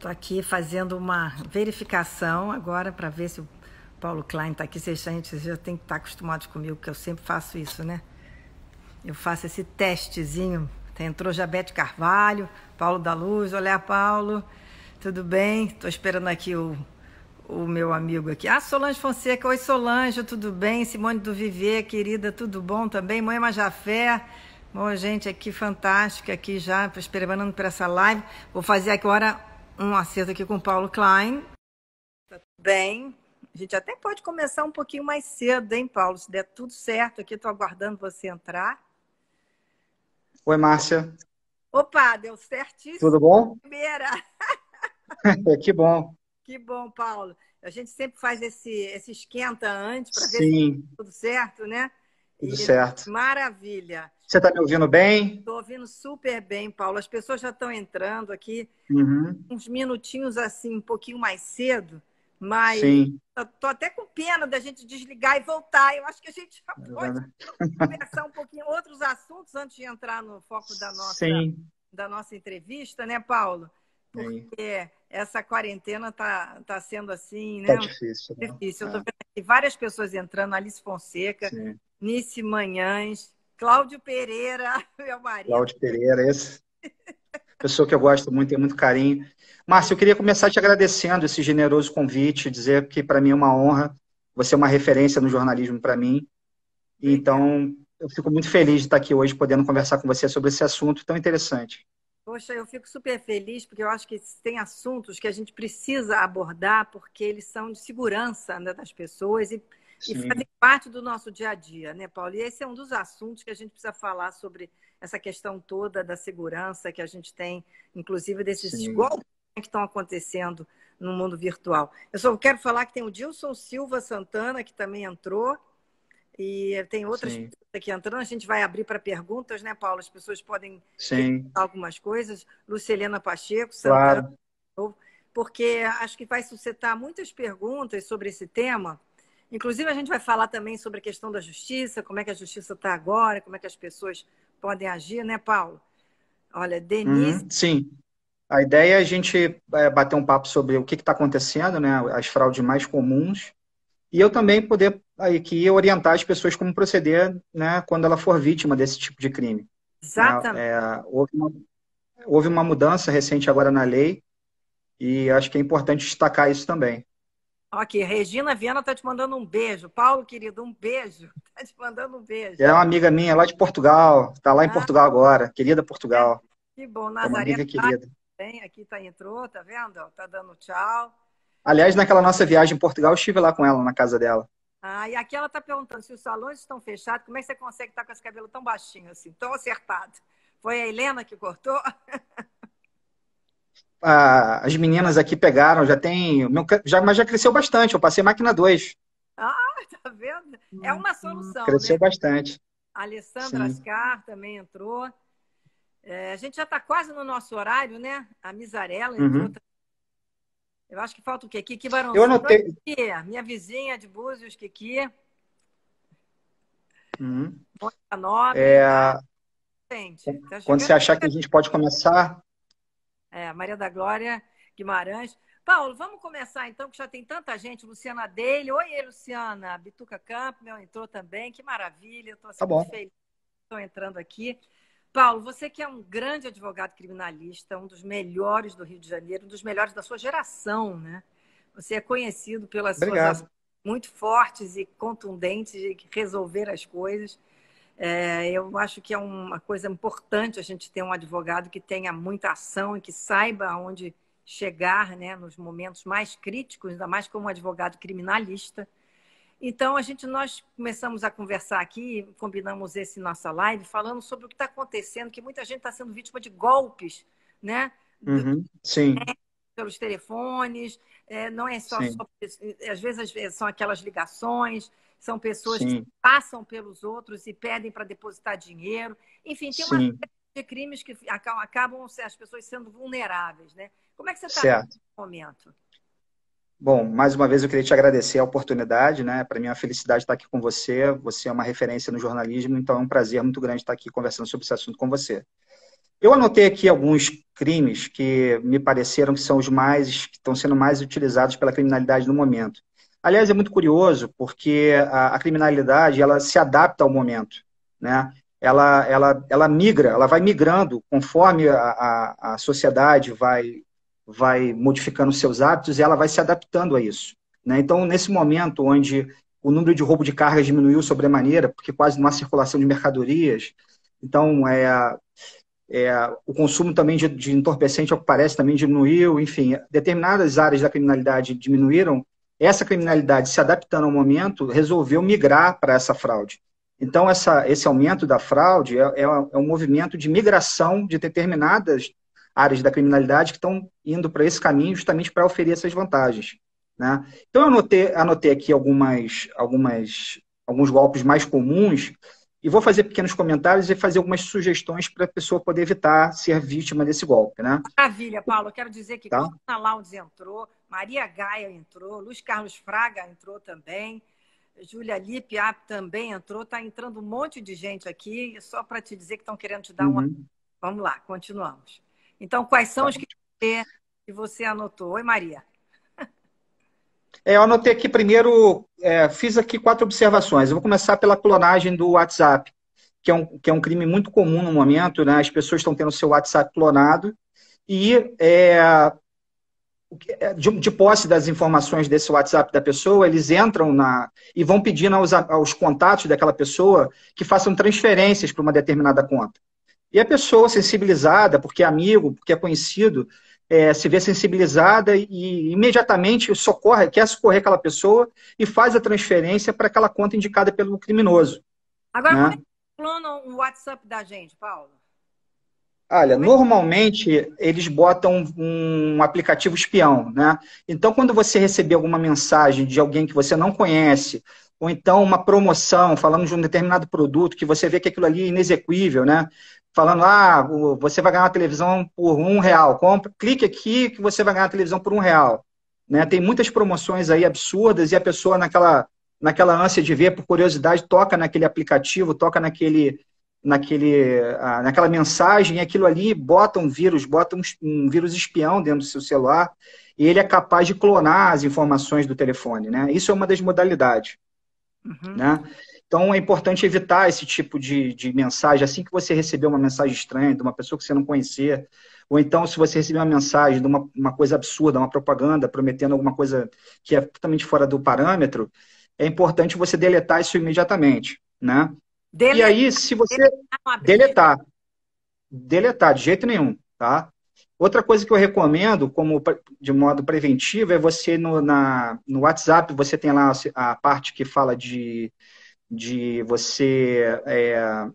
Estou aqui fazendo uma verificação agora para ver se o Paulo Klein está aqui. Vocês, gente, já tem que estar tá acostumados comigo, que eu sempre faço isso, né? Eu faço esse testezinho. Entrou Jabete Carvalho, Paulo da Luz. Olá, Paulo. Tudo bem? Estou esperando aqui o, o meu amigo aqui. Ah, Solange Fonseca. Oi, Solange. Tudo bem? Simone do Viver, querida. Tudo bom também? Mãe Majafé. Bom, gente, aqui fantástica, aqui já esperando para essa live. Vou fazer agora um acerto aqui com o Paulo Klein. Tá tudo bem. A gente até pode começar um pouquinho mais cedo, hein, Paulo? Se der tudo certo aqui, estou aguardando você entrar. Oi, Márcia. Opa, deu certíssimo. Tudo bom? Primeira. que bom. Que bom, Paulo. A gente sempre faz esse, esse esquenta antes para ver se tudo certo, né? Tudo e... certo. Maravilha. Você está me ouvindo bem? Estou ouvindo super bem, Paulo. As pessoas já estão entrando aqui uhum. uns minutinhos assim, um pouquinho mais cedo, mas estou até com pena da gente desligar e voltar. Eu acho que a gente já é pode conversar um pouquinho outros assuntos antes de entrar no foco da nossa, Sim. da nossa entrevista, né, Paulo? Porque Sim. essa quarentena está tá sendo assim, né? Tá difícil. Né? Difícil. É. Eu estou vendo aqui várias pessoas entrando, Alice Fonseca, Sim. Nice Manhães. Cláudio Pereira, meu marido. Cláudio Pereira, esse. Pessoa que eu gosto muito, tem muito carinho. Márcio, eu queria começar te agradecendo esse generoso convite, dizer que para mim é uma honra. Você é uma referência no jornalismo para mim. Então, eu fico muito feliz de estar aqui hoje podendo conversar com você sobre esse assunto tão interessante. Poxa, eu fico super feliz porque eu acho que tem assuntos que a gente precisa abordar porque eles são de segurança né, das pessoas e Sim. e fazem parte do nosso dia a dia, né, Paulo? E esse é um dos assuntos que a gente precisa falar sobre essa questão toda da segurança que a gente tem, inclusive desses Sim. golpes que estão acontecendo no mundo virtual. Eu só quero falar que tem o Dilson Silva Santana, que também entrou, e tem outras Sim. pessoas aqui entrando. A gente vai abrir para perguntas, né, Paulo? As pessoas podem perguntar algumas coisas. Lucelena Pacheco, Santana, claro. porque acho que vai suscitar muitas perguntas sobre esse tema Inclusive, a gente vai falar também sobre a questão da justiça, como é que a justiça está agora, como é que as pessoas podem agir, né, Paulo? Olha, Denise. Uhum, sim. A ideia é a gente é, bater um papo sobre o que está acontecendo, né, as fraudes mais comuns, e eu também poder aqui orientar as pessoas como proceder né, quando ela for vítima desse tipo de crime. Exatamente. É, é, houve, uma, houve uma mudança recente agora na lei, e acho que é importante destacar isso também. Ok, Regina Viana está te mandando um beijo. Paulo, querido, um beijo. Está te mandando um beijo. É uma amiga minha lá de Portugal. Está lá em ah, Portugal agora. Querida Portugal. Que bom, é Nazaré. amiga tá querida. Bem, aqui tá, entrou, tá vendo? Tá dando tchau. Aliás, naquela nossa viagem em Portugal, eu estive lá com ela, na casa dela. Ah, e aqui ela está perguntando se os salões estão fechados, como é que você consegue estar tá com esse cabelo tão baixinho assim, tão acertado? Foi a Helena que cortou? a, as meninas aqui pegaram, já tem. Meu, já, mas já cresceu bastante, eu passei máquina 2. Ah, tá vendo? É uma uhum, solução. Cresceu né? bastante. Alessandra Sim. Ascar também entrou. É, a gente já está quase no nosso horário, né? A Misarela entrou. Uhum. Eu acho que falta o quê? Kiki Barão. Eu anotei. Minha vizinha de Búzios, Kiki. Uhum. Mônica Nobre. É, tá Quando você achar que a gente pode começar, Maria da Glória Guimarães. Paulo, vamos começar então, que já tem tanta gente. Luciana Dele. Oi, Luciana. Bituca Campbell entrou também. Que maravilha. Estou assim, tá muito feliz. Estou entrando aqui. Paulo, você que é um grande advogado criminalista, um dos melhores do Rio de Janeiro, um dos melhores da sua geração, né? Você é conhecido pelas Obrigado. suas muito fortes e contundentes de resolver as coisas. É, eu acho que é uma coisa importante a gente ter um advogado que tenha muita ação e que saiba aonde chegar né, nos momentos mais críticos, ainda mais como um advogado criminalista. Então, a gente, nós começamos a conversar aqui, combinamos esse nossa live, falando sobre o que está acontecendo, que muita gente está sendo vítima de golpes, né? Uhum, sim. Pelos telefones, é, não é só, só, Às vezes são aquelas ligações, são pessoas Sim. que passam pelos outros e pedem para depositar dinheiro. Enfim, tem uma Sim. série de crimes que acabam as pessoas sendo vulneráveis, né? Como é que você está nesse momento? Bom, mais uma vez eu queria te agradecer a oportunidade, né? Para mim é uma felicidade estar aqui com você. Você é uma referência no jornalismo, então é um prazer muito grande estar aqui conversando sobre esse assunto com você. Eu anotei aqui alguns crimes que me pareceram que são os mais que estão sendo mais utilizados pela criminalidade no momento. Aliás, é muito curioso porque a, a criminalidade ela se adapta ao momento, né? Ela, ela, ela migra, ela vai migrando conforme a, a, a sociedade vai, vai modificando seus hábitos e ela vai se adaptando a isso. Né? Então, nesse momento onde o número de roubo de cargas diminuiu sobremaneira, porque quase não há circulação de mercadorias, então é, é, o consumo também de, de entorpecente, ao é que parece, também diminuiu, enfim, determinadas áreas da criminalidade diminuíram, essa criminalidade se adaptando ao momento resolveu migrar para essa fraude. Então, essa, esse aumento da fraude é, é, é um movimento de migração de determinadas áreas da criminalidade que estão indo para esse caminho justamente para oferecer essas vantagens. Né? Então, eu anotei, anotei aqui algumas, algumas, alguns golpes mais comuns e vou fazer pequenos comentários e fazer algumas sugestões para a pessoa poder evitar ser vítima desse golpe, né? Maravilha, Paulo. Eu quero dizer que tá? Cristina Lounge entrou, Maria Gaia entrou, Luiz Carlos Fraga entrou também, Júlia Lipe ah, também entrou. Está entrando um monte de gente aqui, só para te dizer que estão querendo te dar uhum. uma... Vamos lá, continuamos. Então, quais são tá. os que você anotou? Oi, Maria. É, eu anotei aqui primeiro, é, fiz aqui quatro observações. Eu vou começar pela clonagem do WhatsApp, que é um, que é um crime muito comum no momento, né? As pessoas estão tendo seu WhatsApp clonado e é, é de, de, posse das informações desse WhatsApp da pessoa, eles entram na e vão pedindo aos, aos contatos daquela pessoa que façam transferências para uma determinada conta. E a pessoa sensibilizada, porque é amigo, porque é conhecido, é, se vê sensibilizada e imediatamente socorre, quer socorrer aquela pessoa e faz a transferência para aquela conta indicada pelo criminoso. Agora, né? como é que clonam o WhatsApp da gente, Paulo? Olha, é normalmente eles botam um aplicativo espião, né? Então, quando você receber alguma mensagem de alguém que você não conhece, ou então uma promoção falando de um determinado produto que você vê que aquilo ali é inexequível, né? falando, ah, você vai ganhar uma televisão por um real, compra, clique aqui que você vai ganhar uma televisão por um real. Né? Tem muitas promoções aí absurdas e a pessoa naquela, naquela ânsia de ver, por curiosidade, toca naquele aplicativo, toca naquele, naquele, ah, naquela mensagem e aquilo ali bota um vírus, bota um, um vírus espião dentro do seu celular e ele é capaz de clonar as informações do telefone. Né? Isso é uma das modalidades. Uhum. Né? Então é importante evitar esse tipo de, de mensagem. Assim que você receber uma mensagem estranha de uma pessoa que você não conhecer, ou então se você receber uma mensagem de uma, uma coisa absurda, uma propaganda prometendo alguma coisa que é totalmente fora do parâmetro, é importante você deletar isso imediatamente, né? Deletar, e aí, se você deletar, deletar, deletar de jeito nenhum, tá? Outra coisa que eu recomendo, como de modo preventivo, é você no, na, no WhatsApp, você tem lá a parte que fala de de você é,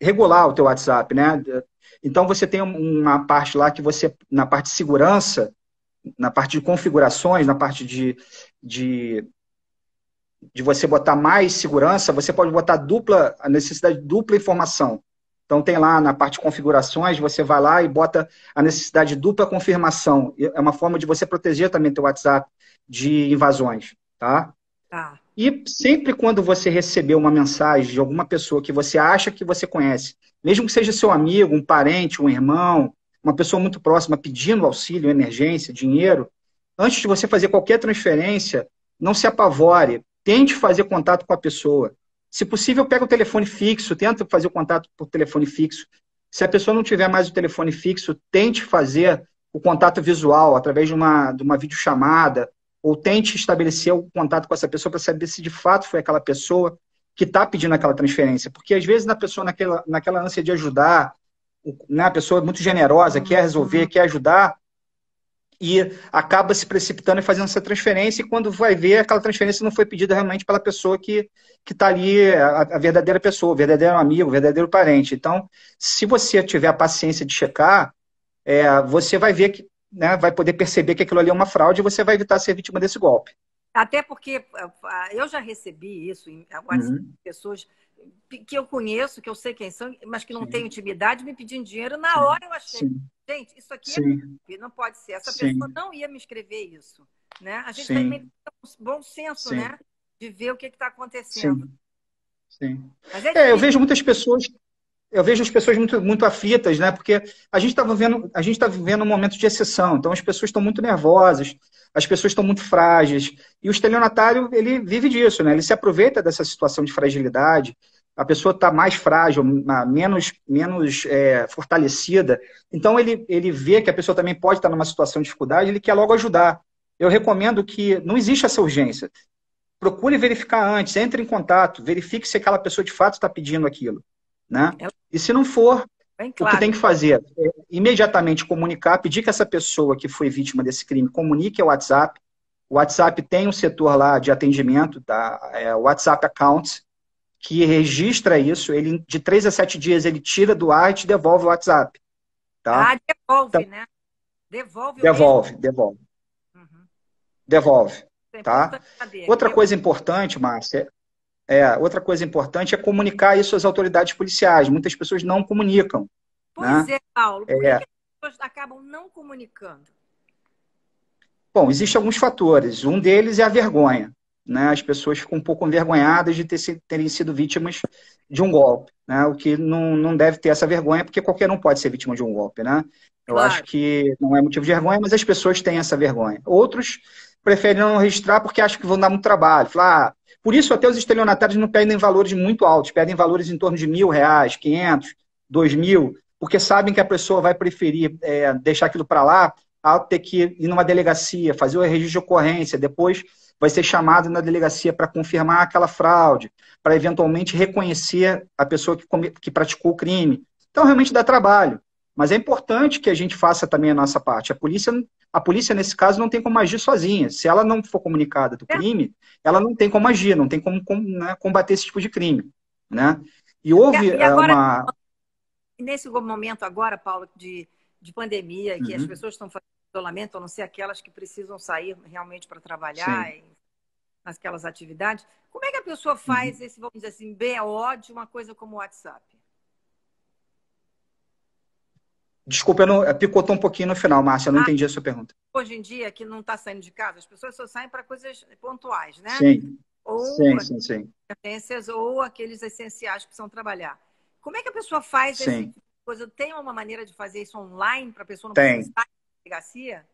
regular o teu WhatsApp, né? Então você tem uma parte lá que você, na parte de segurança, na parte de configurações, na parte de, de, de você botar mais segurança, você pode botar dupla, a necessidade de dupla informação. Então tem lá na parte de configurações, você vai lá e bota a necessidade de dupla confirmação. É uma forma de você proteger também teu WhatsApp de invasões, tá? Tá. E sempre quando você receber uma mensagem de alguma pessoa que você acha que você conhece, mesmo que seja seu amigo, um parente, um irmão, uma pessoa muito próxima pedindo auxílio, emergência, dinheiro, antes de você fazer qualquer transferência, não se apavore, tente fazer contato com a pessoa. Se possível, pega o telefone fixo, tenta fazer o contato por telefone fixo. Se a pessoa não tiver mais o telefone fixo, tente fazer o contato visual através de uma, de uma videochamada ou tente estabelecer o um contato com essa pessoa para saber se de fato foi aquela pessoa que está pedindo aquela transferência. Porque às vezes na pessoa, naquela, naquela ânsia de ajudar, né, a pessoa é muito generosa, quer resolver, quer ajudar, e acaba se precipitando e fazendo essa transferência, e quando vai ver, aquela transferência não foi pedida realmente pela pessoa que está ali, a, a, verdadeira pessoa, o verdadeiro amigo, o verdadeiro parente. Então, se você tiver a paciência de checar, é, você vai ver que né, vai poder perceber que aquilo ali é uma fraude e você vai evitar ser vítima desse golpe. Até porque eh, eh, eu já recebi isso em algumas eh, uhum. pessoas que eu conheço, que eu sei quem são, mas que não têm intimidade, me pedindo dinheiro. Na Sim. hora eu achei, Sim. gente, isso aqui é... não pode ser. Essa Sim. pessoa não ia me escrever isso. Né? A gente tem um bom senso né? de ver o que está acontecendo. Sim. É, é, eu vejo muitas pessoas eu vejo as pessoas muito, muito aflitas, né? Porque a gente está vivendo, a gente está vivendo um momento de exceção. Então as pessoas estão muito nervosas, as pessoas estão muito frágeis. E o estelionatário ele vive disso, né? Ele se aproveita dessa situação de fragilidade. A pessoa está mais frágil, menos, menos é, fortalecida. Então ele, ele vê que a pessoa também pode estar tá numa situação de dificuldade. Ele quer logo ajudar. Eu recomendo que não exista essa urgência. Procure verificar antes, entre em contato, verifique se aquela pessoa de fato está pedindo aquilo. Né? É e se não for, claro. o que tem que fazer é imediatamente comunicar, pedir que essa pessoa que foi vítima desse crime comunique ao WhatsApp. O WhatsApp tem um setor lá de atendimento, tá? é, WhatsApp Accounts, que registra isso. Ele, de três a sete dias, ele tira do ar e te devolve o WhatsApp. Tá? Ah, devolve, então né? Devolve. Devolve, devolve. Uhum. Devolve. É tá? Outra coisa importante, Márcia, é, outra coisa importante é comunicar isso às autoridades policiais. Muitas pessoas não comunicam. Né? Pois né? é, Paulo. Por é. que as pessoas acabam não comunicando? Bom, existem alguns fatores. Um deles é a vergonha. Né? As pessoas ficam um pouco envergonhadas de ter, terem sido vítimas de um golpe. Né? O que não, não deve ter essa vergonha, porque qualquer um pode ser vítima de um golpe. Né? Eu claro. acho que não é motivo de vergonha, mas as pessoas têm essa vergonha. Outros preferem não registrar porque acham que vão dar muito trabalho. Falar, ah, por isso até os estelionatários não pedem valores muito altos, pedem valores em torno de mil reais, quinhentos, dois mil, porque sabem que a pessoa vai preferir é, deixar aquilo para lá ao ter que ir numa delegacia, fazer o registro de ocorrência, depois vai ser chamado na delegacia para confirmar aquela fraude, para eventualmente reconhecer a pessoa que, que praticou o crime. Então, realmente dá trabalho. Mas é importante que a gente faça também a nossa parte. A polícia, a polícia nesse caso, não tem como agir sozinha. Se ela não for comunicada do é. crime, ela não tem como agir, não tem como né, combater esse tipo de crime. Né? E houve é, e eh, agora, uma. Nesse momento agora, Paulo, de, de pandemia, uhum. que as uhum. pessoas estão fazendo isolamento, a não ser aquelas que precisam sair realmente para trabalhar, nas aquelas atividades, como é que a pessoa faz uhum. esse, vamos dizer assim, BO de uma coisa como o WhatsApp? Desculpa, eu não, é, picotou um pouquinho no final, Márcia, eu não ah, entendi a sua pergunta. Hoje em dia, que não está saindo de casa, as pessoas só saem para coisas pontuais, né? Sim. Ou sim, sim, sim. ou aqueles essenciais que precisam trabalhar. Como é que a pessoa faz sim. Tipo essa coisa? Tem uma maneira de fazer isso online para a pessoa não Tem. precisar de delegacia?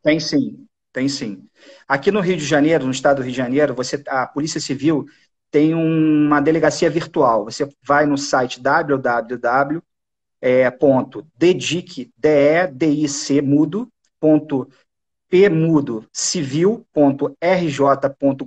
Tem sim, tem sim. Aqui no Rio de Janeiro, no estado do Rio de Janeiro, você, a Polícia Civil tem uma delegacia virtual. Você vai no site www é, ponto dedic, c mudo, ponto pmudo civil, ponto rj.gov.br,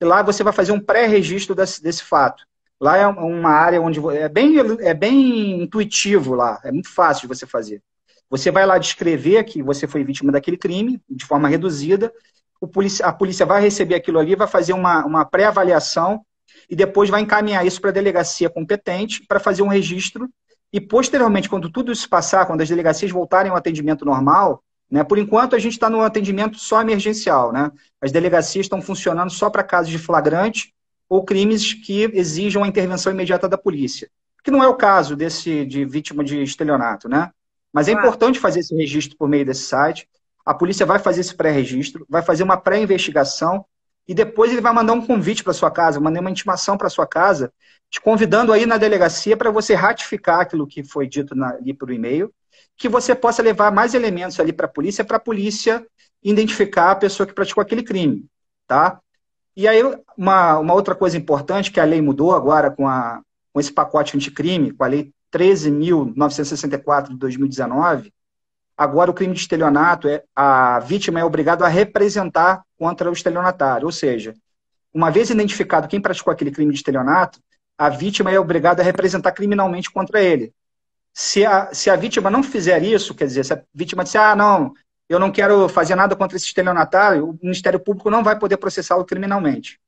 e lá você vai fazer um pré-registro desse, desse fato. Lá é uma área onde é bem, é bem intuitivo lá, é muito fácil de você fazer. Você vai lá descrever que você foi vítima daquele crime, de forma reduzida, o polícia, a polícia vai receber aquilo ali, vai fazer uma, uma pré-avaliação e depois vai encaminhar isso para a delegacia competente para fazer um registro. E posteriormente, quando tudo isso passar, quando as delegacias voltarem ao atendimento normal, né, por enquanto a gente está no atendimento só emergencial. Né? As delegacias estão funcionando só para casos de flagrante ou crimes que exijam a intervenção imediata da polícia. Que não é o caso desse de vítima de estelionato, né? Mas é importante fazer esse registro por meio desse site. A polícia vai fazer esse pré-registro, vai fazer uma pré-investigação e depois ele vai mandar um convite para sua casa, mandar uma intimação para sua casa, te convidando aí na delegacia para você ratificar aquilo que foi dito na, ali por e-mail, que você possa levar mais elementos ali para a polícia, para a polícia identificar a pessoa que praticou aquele crime, tá? E aí, uma, uma outra coisa importante que a lei mudou agora com, a, com esse pacote anticrime, com a lei 13.964 de 2019, Agora, o crime de estelionato, é, a vítima é obrigada a representar contra o estelionatário. Ou seja, uma vez identificado quem praticou aquele crime de estelionato, a vítima é obrigada a representar criminalmente contra ele. Se a, se a vítima não fizer isso, quer dizer, se a vítima disser, ah, não, eu não quero fazer nada contra esse estelionatário, o Ministério Público não vai poder processá-lo criminalmente.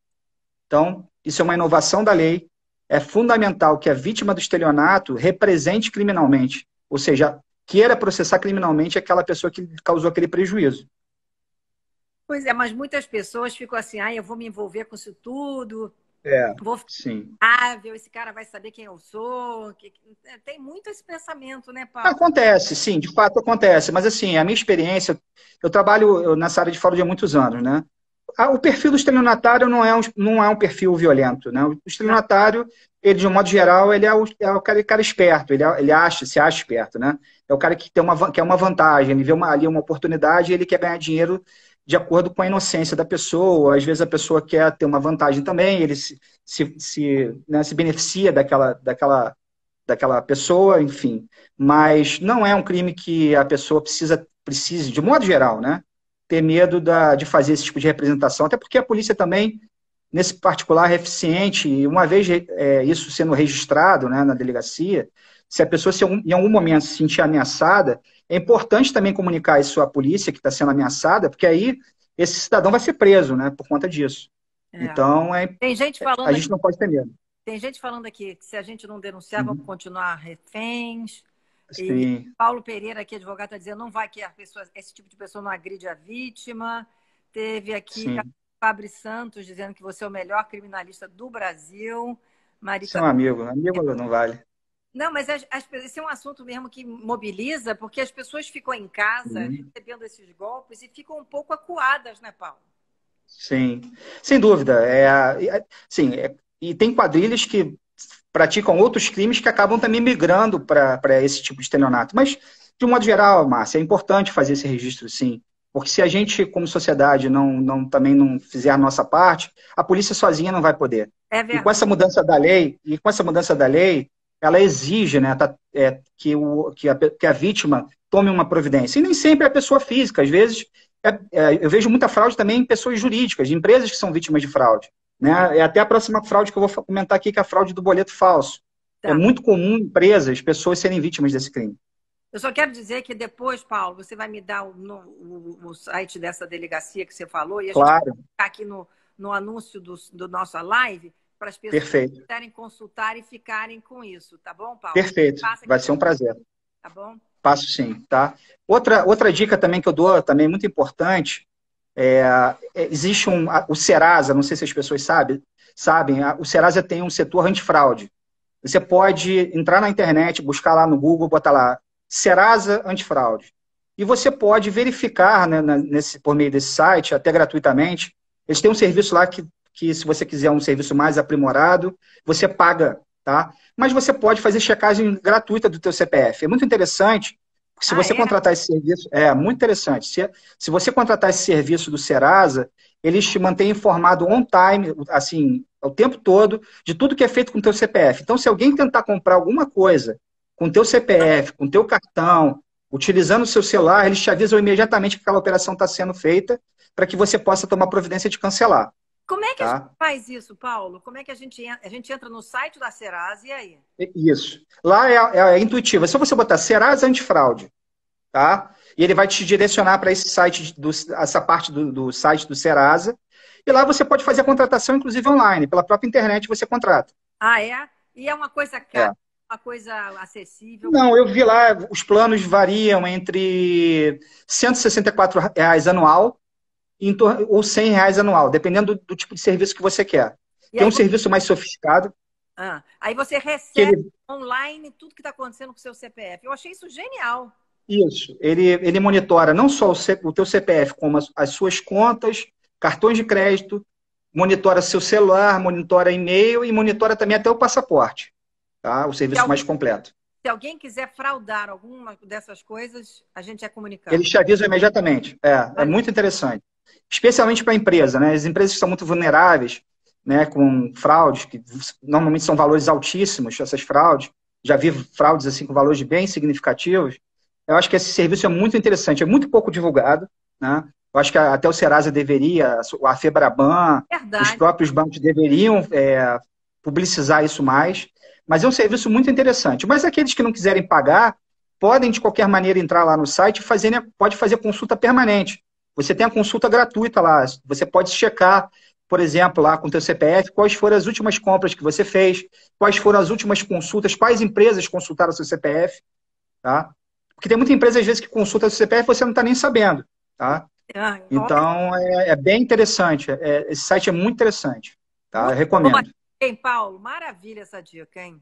Então, isso é uma inovação da lei. É fundamental que a vítima do estelionato represente criminalmente, ou seja, queira processar criminalmente aquela pessoa que causou aquele prejuízo. Pois é, mas muitas pessoas ficam assim, ah, eu vou me envolver com isso tudo, é, vou ficar sim. Ável, esse cara vai saber quem eu sou. É, tem muito esse pensamento, né, Paulo? Acontece, sim, de fato acontece. Mas assim, a minha experiência, eu trabalho nessa área de fórum há muitos anos, né? Ah, o perfil do estelionatário não é um, não é um perfil violento, né? O estelionatário, ele, de um modo geral, ele é o, é o cara, cara esperto, ele, é, ele acha, se acha esperto, né? É o cara que tem uma, que é uma vantagem, ele vê uma, ali uma oportunidade e ele quer ganhar dinheiro de acordo com a inocência da pessoa. Às vezes a pessoa quer ter uma vantagem também, ele se, se, se, né, se beneficia daquela, daquela, daquela pessoa, enfim. Mas não é um crime que a pessoa precisa, precise, de modo geral, né? ter medo da, de fazer esse tipo de representação, até porque a polícia também, nesse particular, é eficiente, e uma vez é, isso sendo registrado né, na delegacia, se a pessoa se, em algum momento se sentir ameaçada, é importante também comunicar isso à polícia que está sendo ameaçada, porque aí esse cidadão vai ser preso né, por conta disso. É. Então, é, Tem gente falando a gente aqui, não pode ter medo. Tem gente falando aqui que se a gente não denunciar, uhum. vamos continuar reféns. Sim. E Paulo Pereira, aqui, advogado, está dizendo não vai que a pessoa, esse tipo de pessoa não agride a vítima. Teve aqui Sim. Fabri Santos dizendo que você é o melhor criminalista do Brasil. Marita... Você é um amigo, né? amigo não vale. Não, mas as, as, esse é um assunto mesmo que mobiliza, porque as pessoas ficam em casa uhum. recebendo esses golpes e ficam um pouco acuadas, né, Paulo? Sim, sem dúvida. É, é sim, é, e tem quadrilhas que praticam outros crimes que acabam também migrando para esse tipo de estelionato. Mas, de um modo geral, Márcia, é importante fazer esse registro, sim. Porque se a gente, como sociedade, não, não também não fizer a nossa parte, a polícia sozinha não vai poder. É e com essa mudança da lei, e com essa mudança da lei, ela exige né, tá, é, que, o, que, a, que a vítima tome uma providência. E nem sempre é a pessoa física, às vezes é, é eu vejo muita fraude também em pessoas jurídicas, de empresas que são vítimas de fraude. Né? É até a próxima fraude que eu vou comentar aqui, que é a fraude do boleto falso. Tá. É muito comum empresas, pessoas serem vítimas desse crime. Eu só quero dizer que depois, Paulo, você vai me dar o, o, o site dessa delegacia que você falou e a claro. gente vai ficar aqui no, no anúncio do, do nossa live para as pessoas Perfeito. que quiserem consultar e ficarem com isso, tá bom, Paulo? Perfeito. Vai ser um prazer. Tá bom? Passo sim, tá? Outra, outra dica também que eu dou, também muito importante, é, é, existe um, o Serasa, não sei se as pessoas sabem, sabem, o Serasa tem um setor antifraude. Você pode entrar na internet, buscar lá no Google, botar lá Serasa antifraude. E você pode verificar né, nesse, por meio desse site, até gratuitamente. Eles têm um serviço lá que, que, se você quiser um serviço mais aprimorado, você paga, tá? Mas você pode fazer checagem gratuita do teu CPF. É muito interessante, se ah, você é? contratar esse serviço, é muito interessante. Se, se você contratar esse serviço do Serasa, eles te mantêm informado on time, assim, o tempo todo, de tudo que é feito com o teu CPF. Então, se alguém tentar comprar alguma coisa com o teu CPF, com o teu cartão, utilizando o seu celular, eles te avisam imediatamente que aquela operação está sendo feita para que você possa tomar providência de cancelar. Como é que tá? a gente faz isso, Paulo? Como é que a gente, a gente entra no site da Serasa e aí? Isso. Lá é, é, é intuitivo. É só você botar Serasa Antifraude, tá? E ele vai te direcionar para esse site, do, essa parte do, do site do Serasa. E lá você pode fazer a contratação, inclusive online. Pela própria internet você contrata. Ah, é? E é uma coisa cara? É uma coisa acessível? Não, eu vi lá, os planos variam entre 164 reais anual ou 100 reais anual, dependendo do, do tipo de serviço que você quer. E Tem um você... serviço mais sofisticado. Ah, aí você recebe ele... online tudo que está acontecendo com o seu CPF. Eu achei isso genial. Isso. Ele, ele monitora não só o, C, o teu CPF, como as, as, suas contas, cartões de crédito, monitora seu celular, monitora e-mail e monitora também até o passaporte. Tá? O serviço alguém, mais completo. Se alguém quiser fraudar alguma dessas coisas, a gente é comunicado. Ele te avisa imediatamente. É, é muito interessante especialmente para a empresa. Né? As empresas que são muito vulneráveis né, com fraudes, que normalmente são valores altíssimos, essas fraudes. Já vi fraudes assim com valores bem significativos. Eu acho que esse serviço é muito interessante, é muito pouco divulgado. Né? Eu acho que até o Serasa deveria, a Febraban, Verdade. os próprios bancos deveriam é, publicizar isso mais. Mas é um serviço muito interessante. Mas aqueles que não quiserem pagar, podem de qualquer maneira entrar lá no site e fazer, né? pode fazer consulta permanente. Você tem a consulta gratuita lá. Você pode checar, por exemplo, lá com o teu CPF, quais foram as últimas compras que você fez, quais foram as últimas consultas, quais empresas consultaram seu CPF, tá? Porque tem muita empresa, às vezes, que consulta seu CPF e você não está nem sabendo, tá? Ah, então, é, é, bem interessante. É, esse site é muito interessante, tá? recomendo. Hein, Paulo? Maravilha essa dica, hein?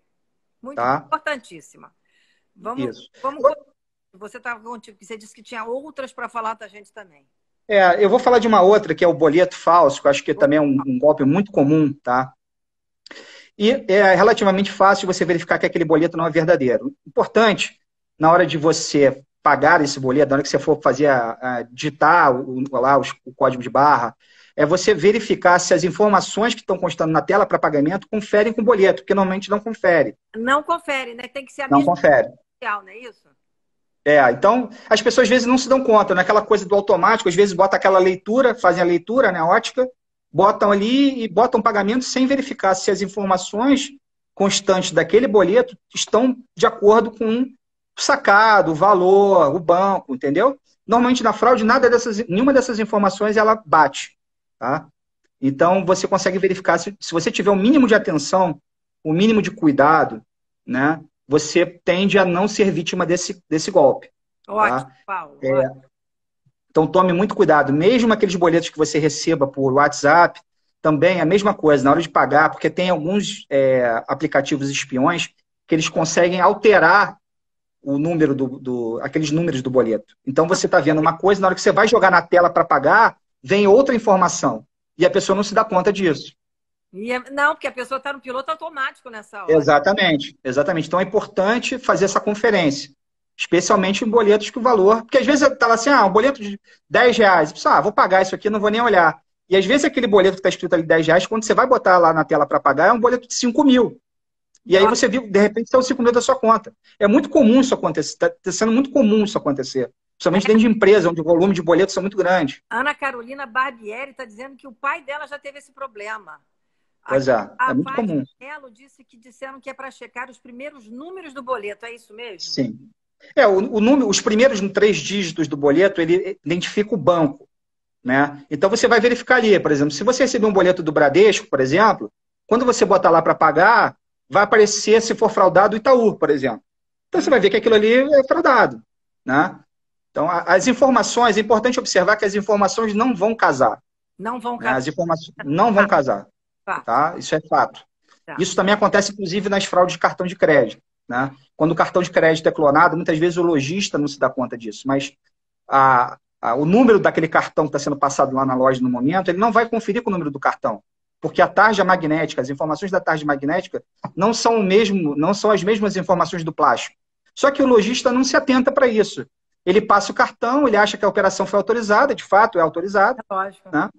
Muito tá? importantíssima. Vamos, Isso. vamos você, tá, você disse que tinha outras para falar da gente também. É, eu vou falar de uma outra, que é o boleto falso, que eu acho que também é um, um golpe muito comum, tá? E é relativamente fácil você verificar que aquele boleto não é verdadeiro. Importante, na hora de você pagar esse boleto, na hora que você for fazer a, a digitar o, lá, os, o código de barra, é você verificar se as informações que estão constando na tela para pagamento conferem com o boleto, porque normalmente não confere. Não confere, né? Tem que ser a não mesma confere. Social, né? não é isso? É, então as pessoas às vezes não se dão conta, naquela né? coisa do automático, às vezes bota aquela leitura, fazem a leitura, né, ótica, botam ali e botam pagamento sem verificar se as informações constantes daquele boleto estão de acordo com o sacado, o valor, o banco, entendeu? Normalmente na fraude nada dessas, nenhuma dessas informações ela bate, tá? Então você consegue verificar se, se você tiver o mínimo de atenção, o mínimo de cuidado, né? você tende a não ser vítima desse, desse golpe. Tá? Ótimo, tá? Paulo. É, ótimo. Então tome muito cuidado. Mesmo aqueles boletos que você receba por WhatsApp, também a mesma coisa, na hora de pagar, porque tem alguns é, aplicativos espiões que eles conseguem alterar o número do, do aqueles números do boleto. Então você está vendo uma coisa, na hora que você vai jogar na tela para pagar, vem outra informação. E a pessoa não se dá conta disso. É, não, porque a pessoa está no piloto automático nessa hora. Exatamente, exatamente. Então é importante fazer essa conferência. Especialmente em boletos que o valor. Porque às vezes está lá assim, ah, um boleto de 10 reais. Penso, ah, vou pagar isso aqui, não vou nem olhar. E às vezes aquele boleto que está escrito ali 10 reais, quando você vai botar lá na tela para pagar, é um boleto de 5 mil. E Nossa. aí você viu, de repente, os 5 mil da sua conta. É muito comum isso acontecer, está tá sendo muito comum isso acontecer. Principalmente dentro de empresa, onde o volume de boletos é muito grande. Ana Carolina Barbieri está dizendo que o pai dela já teve esse problema. Pois é, é, a é muito Paz comum. Melo disse que disseram que é para checar os primeiros números do boleto, é isso mesmo? Sim. É, o, o número, os primeiros três dígitos do boleto, ele identifica o banco. Né? Então você vai verificar ali, por exemplo, se você receber um boleto do Bradesco, por exemplo, quando você botar lá para pagar, vai aparecer, se for fraudado, o Itaú, por exemplo. Então você vai ver que aquilo ali é fraudado. Né? Então as informações, é importante observar que as informações não vão casar. Não vão né? casar. As informações não vão casar. Tá. tá? Isso é fato. Tá. Isso também acontece, inclusive, nas fraudes de cartão de crédito. Né? Quando o cartão de crédito é clonado, muitas vezes o lojista não se dá conta disso, mas a, a, o número daquele cartão que está sendo passado lá na loja no momento, ele não vai conferir com o número do cartão, porque a tarja magnética, as informações da tarja magnética não são, o mesmo, não são as mesmas informações do plástico. Só que o lojista não se atenta para isso. Ele passa o cartão, ele acha que a operação foi autorizada, de fato é autorizada, é né?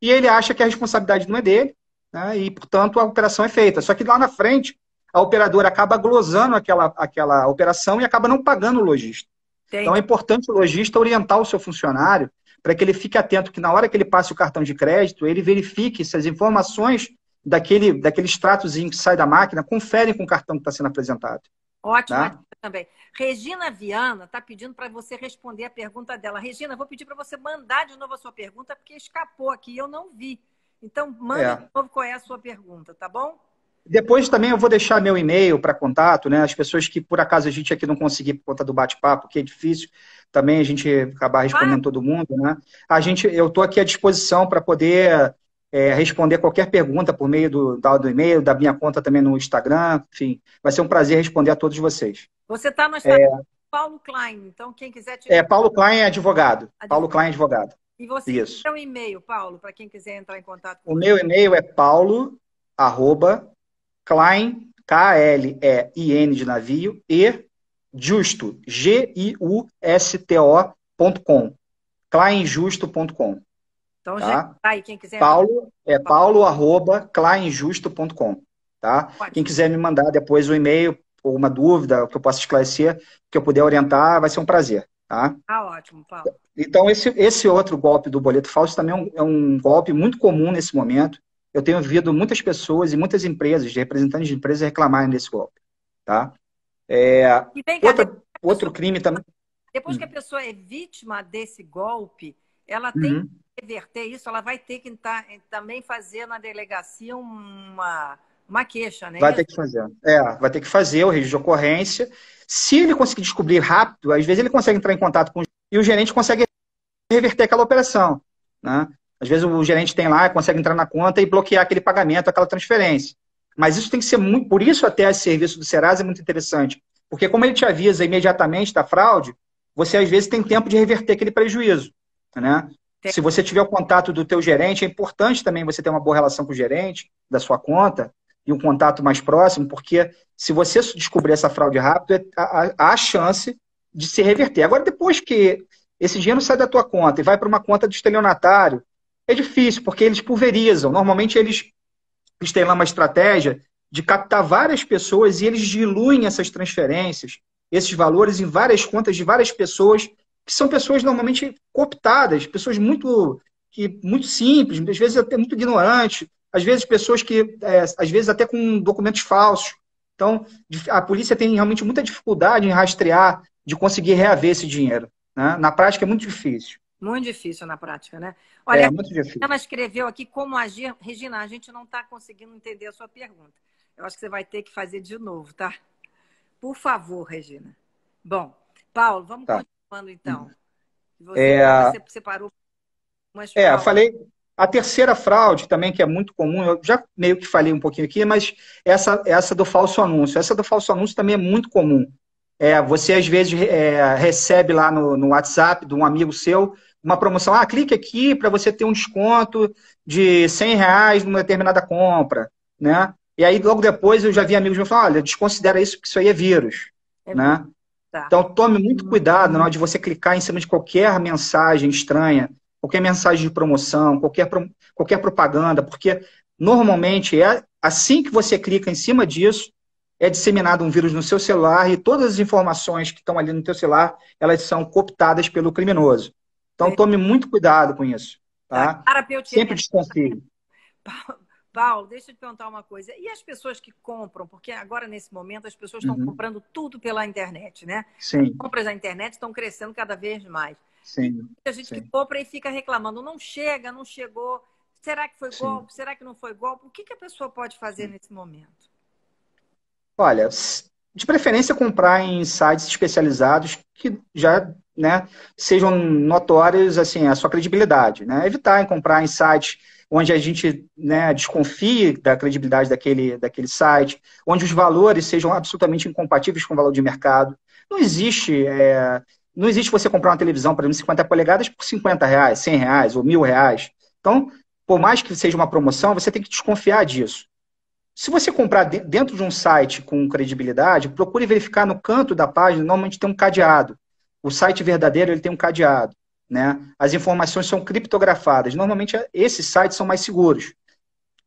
e ele acha que a responsabilidade não é dele, né? e, portanto, a operação é feita. Só que lá na frente, a operadora acaba glosando aquela, aquela operação e acaba não pagando o lojista. Então é importante o lojista orientar o seu funcionário para que ele fique atento que na hora que ele passe o cartão de crédito, ele verifique se as informações daquele, daquele extratozinho que sai da máquina conferem com o cartão que está sendo apresentado. Ótimo tá? também. Regina Viana está pedindo para você responder a pergunta dela. Regina, vou pedir para você mandar de novo a sua pergunta, porque escapou aqui e eu não vi. Então, manda é. de novo qual é a sua pergunta, tá bom? Depois também eu vou deixar meu e-mail para contato, né? As pessoas que por acaso a gente aqui não conseguir por conta do bate-papo, que é difícil, também a gente acabar respondendo ah. todo mundo, né? A gente, eu estou aqui à disposição para poder é, responder qualquer pergunta por meio do, do e-mail, da minha conta também no Instagram, enfim. Vai ser um prazer responder a todos vocês. Você está no é. Instagram é... Paulo Klein, então quem quiser te... É, Paulo Klein é advogado. advogado. Paulo Klein é advogado. E você tem um e-mail, Paulo, para quem quiser entrar em contato com O meu e-mail é paulo, arroba, klein, K-L-E-I-N de navio, e justo, g i u s t ocom kleinjusto.com. Então, tá? já tá aí, quem quiser... Paulo, é paulo, arroba, kleinjusto.com, tá? Quem quiser me mandar depois o um e-mail ou uma dúvida que eu possa esclarecer, que eu puder orientar, vai ser um prazer. Tá? Ah, ótimo, Paulo. Então, esse, esse outro golpe do boleto falso também é um, é um golpe muito comum nesse momento. Eu tenho ouvido muitas pessoas e muitas empresas, representantes de empresas, reclamarem desse golpe. Tá? É, cá, outra, pessoa, outro crime também. Depois que a hum. pessoa é vítima desse golpe, ela uhum. tem uhum. que reverter isso, ela vai ter que tá, também fazer na delegacia uma uma queixa, né? Vai ter que fazer. É, vai ter que fazer o registro de ocorrência. Se ele conseguir descobrir rápido, às vezes ele consegue entrar em contato com e o gerente consegue reverter aquela operação, né? Às vezes o gerente tem lá, consegue entrar na conta e bloquear aquele pagamento, aquela transferência. Mas isso tem que ser muito, por isso até esse serviço do Serasa é muito interessante, porque como ele te avisa imediatamente da fraude, você às vezes tem tempo de reverter aquele prejuízo, né? Se você tiver o contato do teu gerente, é importante também você ter uma boa relação com o gerente da sua conta, e um contato mais próximo, porque se você descobrir essa fraude rápido, é, há a chance de se reverter. Agora, depois que esse dinheiro sai da tua conta e vai para uma conta do estelionatário, é difícil, porque eles pulverizam. Normalmente, eles têm lá uma estratégia de captar várias pessoas e eles diluem essas transferências, esses valores em várias contas de várias pessoas, que são pessoas normalmente cooptadas, pessoas muito, que, muito simples, muitas vezes até muito ignorantes, às vezes pessoas que, é, às vezes até com documentos falsos. Então, a polícia tem realmente muita dificuldade em rastrear, de conseguir reaver esse dinheiro. Né? Na prática é muito difícil. Muito difícil na prática, né? Olha, é, muito difícil. ela escreveu aqui como agir. Regina, a gente não está conseguindo entender a sua pergunta. Eu acho que você vai ter que fazer de novo, tá? Por favor, Regina. Bom, Paulo, vamos tá. continuando então. Hum. Você, é... você separou umas É, falei, a terceira fraude também, que é muito comum, eu já meio que falei um pouquinho aqui, mas essa, essa do falso anúncio. Essa do falso anúncio também é muito comum. É, você, às vezes, é, recebe lá no, no WhatsApp de um amigo seu uma promoção. Ah, clique aqui para você ter um desconto de 100 reais numa determinada compra, né? E aí, logo depois, eu já vi amigos me falando, olha, desconsidera isso, porque isso aí é vírus, é né? Tá. Então, tome muito uhum. cuidado na hora de você clicar em cima de qualquer mensagem estranha qualquer mensagem de promoção, qualquer, qualquer propaganda, porque normalmente é assim que você clica em cima disso, é disseminado um vírus no seu celular e todas as informações que estão ali no teu celular, elas são cooptadas pelo criminoso. Então é. tome muito cuidado com isso, tá? Sempre desconfie. Paulo, deixa eu te perguntar uma coisa. E as pessoas que compram? Porque agora, nesse momento, as pessoas estão uhum. comprando tudo pela internet, né? Sim. As compras na internet estão crescendo cada vez mais. Sim. A gente sim. que compra e fica reclamando, não chega, não chegou. Será que foi sim. golpe? Será que não foi golpe? O que, que a pessoa pode fazer sim. nesse momento? Olha, de preferência comprar em sites especializados que já né, sejam notórios assim a sua credibilidade, né? Evitar em comprar em sites onde a gente né, desconfie da credibilidade daquele, daquele site, onde os valores sejam absolutamente incompatíveis com o valor de mercado. Não existe é, não existe você comprar uma televisão, por exemplo, 50 polegadas por 50 reais, 100 reais ou mil reais. Então, por mais que seja uma promoção, você tem que desconfiar disso. Se você comprar dentro de um site com credibilidade, procure verificar no canto da página, normalmente tem um cadeado. O site verdadeiro ele tem um cadeado. Né? As informações são criptografadas. Normalmente, esses sites são mais seguros.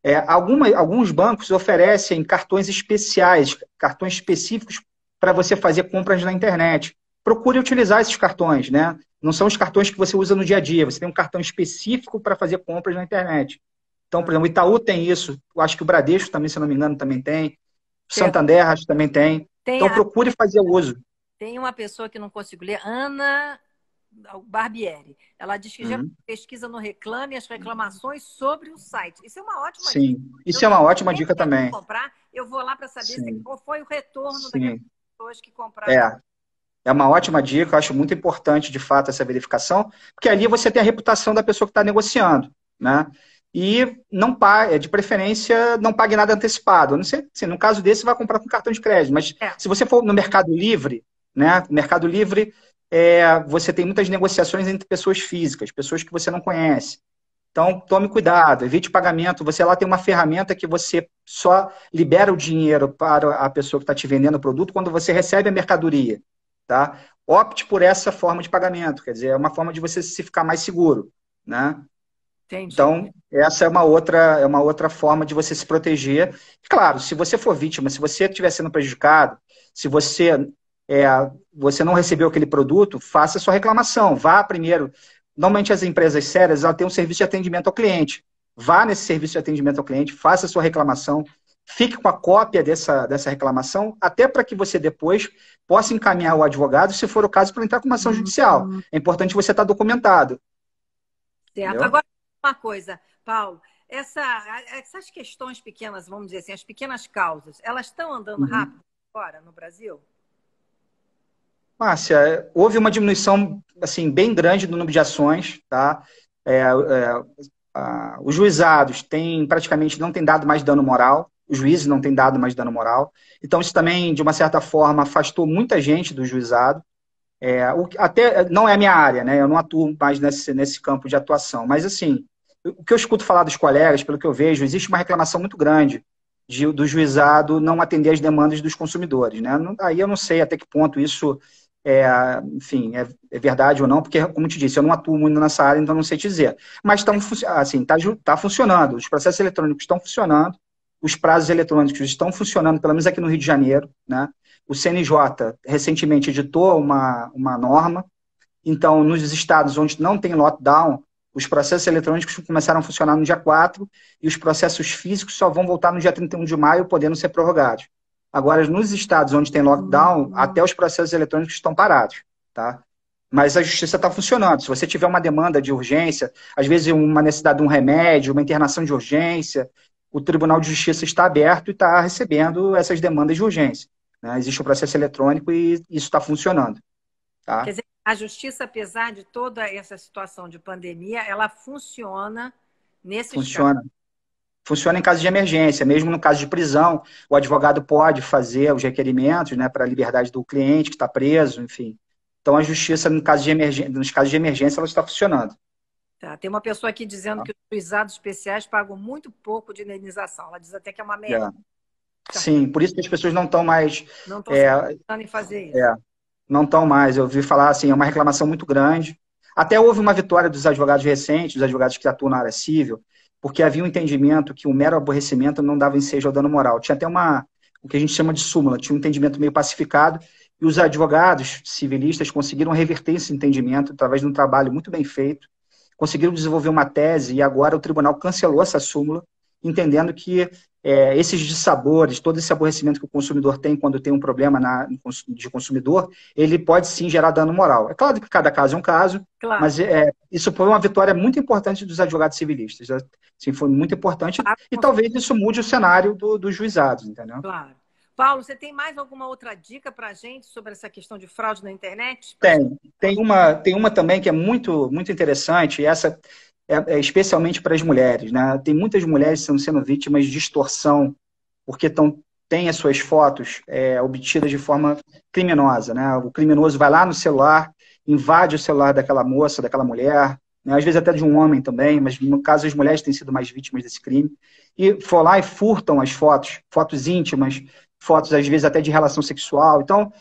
É, alguma, alguns bancos oferecem cartões especiais, cartões específicos para você fazer compras na internet procure utilizar esses cartões, né? Não são os cartões que você usa no dia a dia, você tem um cartão específico para fazer compras na internet. Então, por exemplo, o Itaú tem isso, eu acho que o Bradesco também, se não me engano, também tem, o Santander acho que também tem. tem então a... procure fazer uso. Tem uma pessoa que não consigo ler, Ana Barbieri. Ela diz que uhum. já pesquisa no Reclame as reclamações sobre o site. Isso é uma ótima Sim. dica. Sim, isso eu é uma ótima dica também. Comprar, eu vou lá para saber se, qual foi o retorno Sim. daquelas pessoas que compraram. É. É uma ótima dica, eu acho muito importante, de fato, essa verificação, porque ali você tem a reputação da pessoa que está negociando, né? E não pague, é, de preferência, não pague nada antecipado. Não sei, assim, no caso desse, você vai comprar com cartão de crédito, mas é. se você for no Mercado Livre, né? Mercado Livre, é, você tem muitas negociações entre pessoas físicas, pessoas que você não conhece. Então, tome cuidado, evite pagamento. Você lá tem uma ferramenta que você só libera o dinheiro para a pessoa que está te vendendo o produto quando você recebe a mercadoria. Tá? Opte por essa forma de pagamento, quer dizer, é uma forma de você se ficar mais seguro. Né? Entendi. Então, essa é uma outra é uma outra forma de você se proteger. claro, se você for vítima, se você estiver sendo prejudicado, se você é, você não recebeu aquele produto, faça sua reclamação. Vá primeiro. Normalmente as empresas sérias elas têm um serviço de atendimento ao cliente. Vá nesse serviço de atendimento ao cliente, faça sua reclamação, fique com a cópia dessa, dessa reclamação, até para que você depois possa encaminhar o advogado, se for o caso, para entrar com uma ação uhum. judicial. Uhum. É importante você estar tá documentado. Certo. Entendeu? Agora, uma coisa, Paulo. Essa, essas questões pequenas, vamos dizer assim, as pequenas causas, elas estão andando uhum. rápido agora no Brasil? Márcia, houve uma diminuição assim bem grande do número de ações, tá? É, é, a, os juizados têm praticamente não têm dado mais dano moral, os juízes não têm dado mais dano moral. Então, isso também, de uma certa forma, afastou muita gente do juizado. É, o, até não é minha área, né? Eu não atuo mais nesse, nesse campo de atuação. Mas, assim, o que eu escuto falar dos colegas, pelo que eu vejo, existe uma reclamação muito grande de, do juizado não atender as demandas dos consumidores, né? Não, aí eu não sei até que ponto isso é, enfim, é, é, verdade ou não, porque, como te disse, eu não atuo muito nessa área, então não sei te dizer. Mas estão, assim, está tá funcionando, os processos eletrônicos estão funcionando, os prazos eletrônicos estão funcionando, pelo menos aqui no Rio de Janeiro. Né? O CNJ recentemente editou uma, uma norma, então nos estados onde não tem lockdown, os processos eletrônicos começaram a funcionar no dia 4 e os processos físicos só vão voltar no dia 31 de maio, podendo ser prorrogados. Agora, nos estados onde tem lockdown, até os processos eletrônicos estão parados. Tá? Mas a justiça está funcionando. Se você tiver uma demanda de urgência, às vezes uma necessidade de um remédio, uma internação de urgência, o Tribunal de Justiça está aberto e está recebendo essas demandas de urgência. Né? Existe o um processo eletrônico e isso está funcionando. Tá? Quer dizer, a justiça, apesar de toda essa situação de pandemia, ela funciona nesse Funciona. Caso. Funciona em caso de emergência, mesmo no caso de prisão, o advogado pode fazer os requerimentos né, para a liberdade do cliente que está preso, enfim. Então a justiça, no caso de emergência, nos casos de emergência, ela está funcionando. Tá, tem uma pessoa aqui dizendo ah. que os juizados especiais pagam muito pouco de indenização. Ela diz até que é uma merda. É. Tá. Sim, por isso que as pessoas não estão mais. Não estão é, em fazer isso. É, não estão mais. Eu ouvi falar assim, é uma reclamação muito grande. Até houve uma vitória dos advogados recentes, dos advogados que atuam na área civil, porque havia um entendimento que o mero aborrecimento não dava ensejo ao dano moral. Tinha até uma, o que a gente chama de súmula, tinha um entendimento meio pacificado, e os advogados civilistas conseguiram reverter esse entendimento através de um trabalho muito bem feito conseguiram desenvolver uma tese e agora o tribunal cancelou essa súmula, entendendo que é, esses dissabores, todo esse aborrecimento que o consumidor tem quando tem um problema na, de consumidor, ele pode sim gerar dano moral. É claro que cada caso é um caso, claro. mas é, isso foi uma vitória muito importante dos advogados civilistas. Assim, foi muito importante claro. e talvez isso mude o cenário do, dos juizados, entendeu? Claro. Paulo, você tem mais alguma outra dica para a gente sobre essa questão de fraude na internet? Tem. Tem uma, tem uma também que é muito, muito interessante, e essa é, é especialmente para as mulheres. Né? Tem muitas mulheres sendo, sendo vítimas de extorsão, porque tão, têm as suas fotos é, obtidas de forma criminosa. Né? O criminoso vai lá no celular, invade o celular daquela moça, daquela mulher, né? às vezes até de um homem também, mas no caso as mulheres têm sido mais vítimas desse crime, e for lá e furtam as fotos, fotos íntimas, fotos, às vezes até de relação sexual. Então,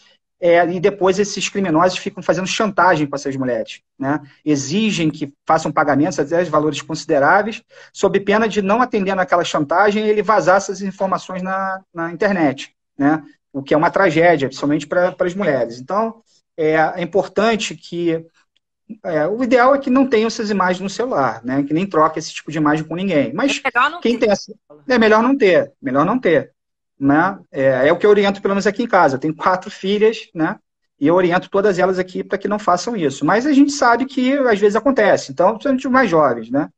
é, e depois esses criminosos ficam fazendo chantagem com essas mulheres. Né? Exigem que façam pagamentos, até valores consideráveis, sob pena de não atendendo aquela chantagem ele vazar essas informações na, na internet. Né? O que é uma tragédia, principalmente para as mulheres. Então, é, é importante que. É, o ideal é que não tenham essas imagens no celular, né? que nem troque esse tipo de imagem com ninguém. Mas é quem tem essa, é melhor não ter, melhor não ter né? É, é, o que eu oriento, pelo menos aqui em casa. Eu tenho quatro filhas, né? E eu oriento todas elas aqui para que não façam isso. Mas a gente sabe que às vezes acontece. Então, são os mais jovens, né?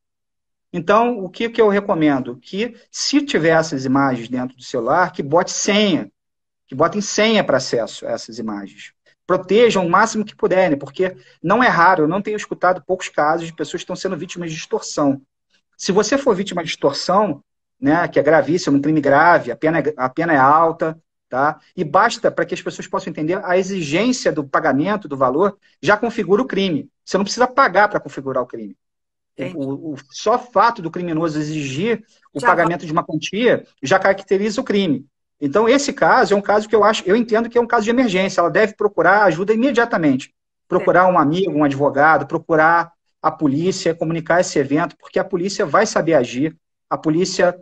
Então, o que, que eu recomendo? Que se tiver essas imagens dentro do celular, que bote senha. Que botem senha para acesso a essas imagens. Protejam o máximo que puderem, porque não é raro, eu não tenho escutado poucos casos de pessoas que estão sendo vítimas de extorsão. Se você for vítima de extorsão, né, que é gravíssimo, um crime grave, a pena é, a pena é alta, tá? E basta para que as pessoas possam entender a exigência do pagamento do valor já configura o crime. Você não precisa pagar para configurar o crime. O, o, só fato do criminoso exigir o já pagamento de uma quantia já caracteriza o crime. Então esse caso é um caso que eu acho, eu entendo que é um caso de emergência. Ela deve procurar ajuda imediatamente, procurar um amigo, um advogado, procurar a polícia, comunicar esse evento, porque a polícia vai saber agir. A polícia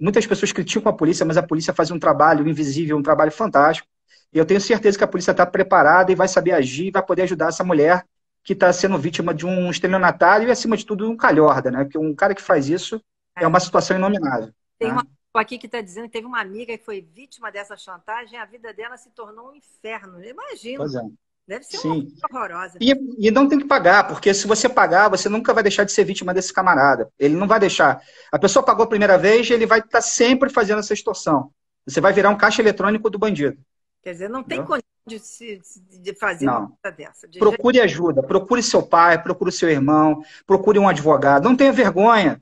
Muitas pessoas criticam a polícia, mas a polícia faz um trabalho invisível, um trabalho fantástico. E eu tenho certeza que a polícia está preparada e vai saber agir, vai poder ajudar essa mulher que está sendo vítima de um estelionatário e, acima de tudo, um calhorda, né? Porque um cara que faz isso é, uma situação inominável. Tem né? uma pessoa aqui que está dizendo que teve uma amiga que foi vítima dessa chantagem, a vida dela se tornou um inferno. Imagina. Pois é. Deve ser Sim. uma horrorosa. E, né? e, não tem que pagar, porque se você pagar, você nunca vai deixar de ser vítima desse camarada. Ele não vai deixar. A pessoa pagou a primeira vez, ele vai estar tá sempre fazendo essa extorsão. Você vai virar um caixa eletrônico do bandido. Quer dizer, não tem condição de, de fazer não. uma coisa dessa. De procure ajuda, procure seu pai, procure seu irmão, procure um advogado. Não tenha vergonha.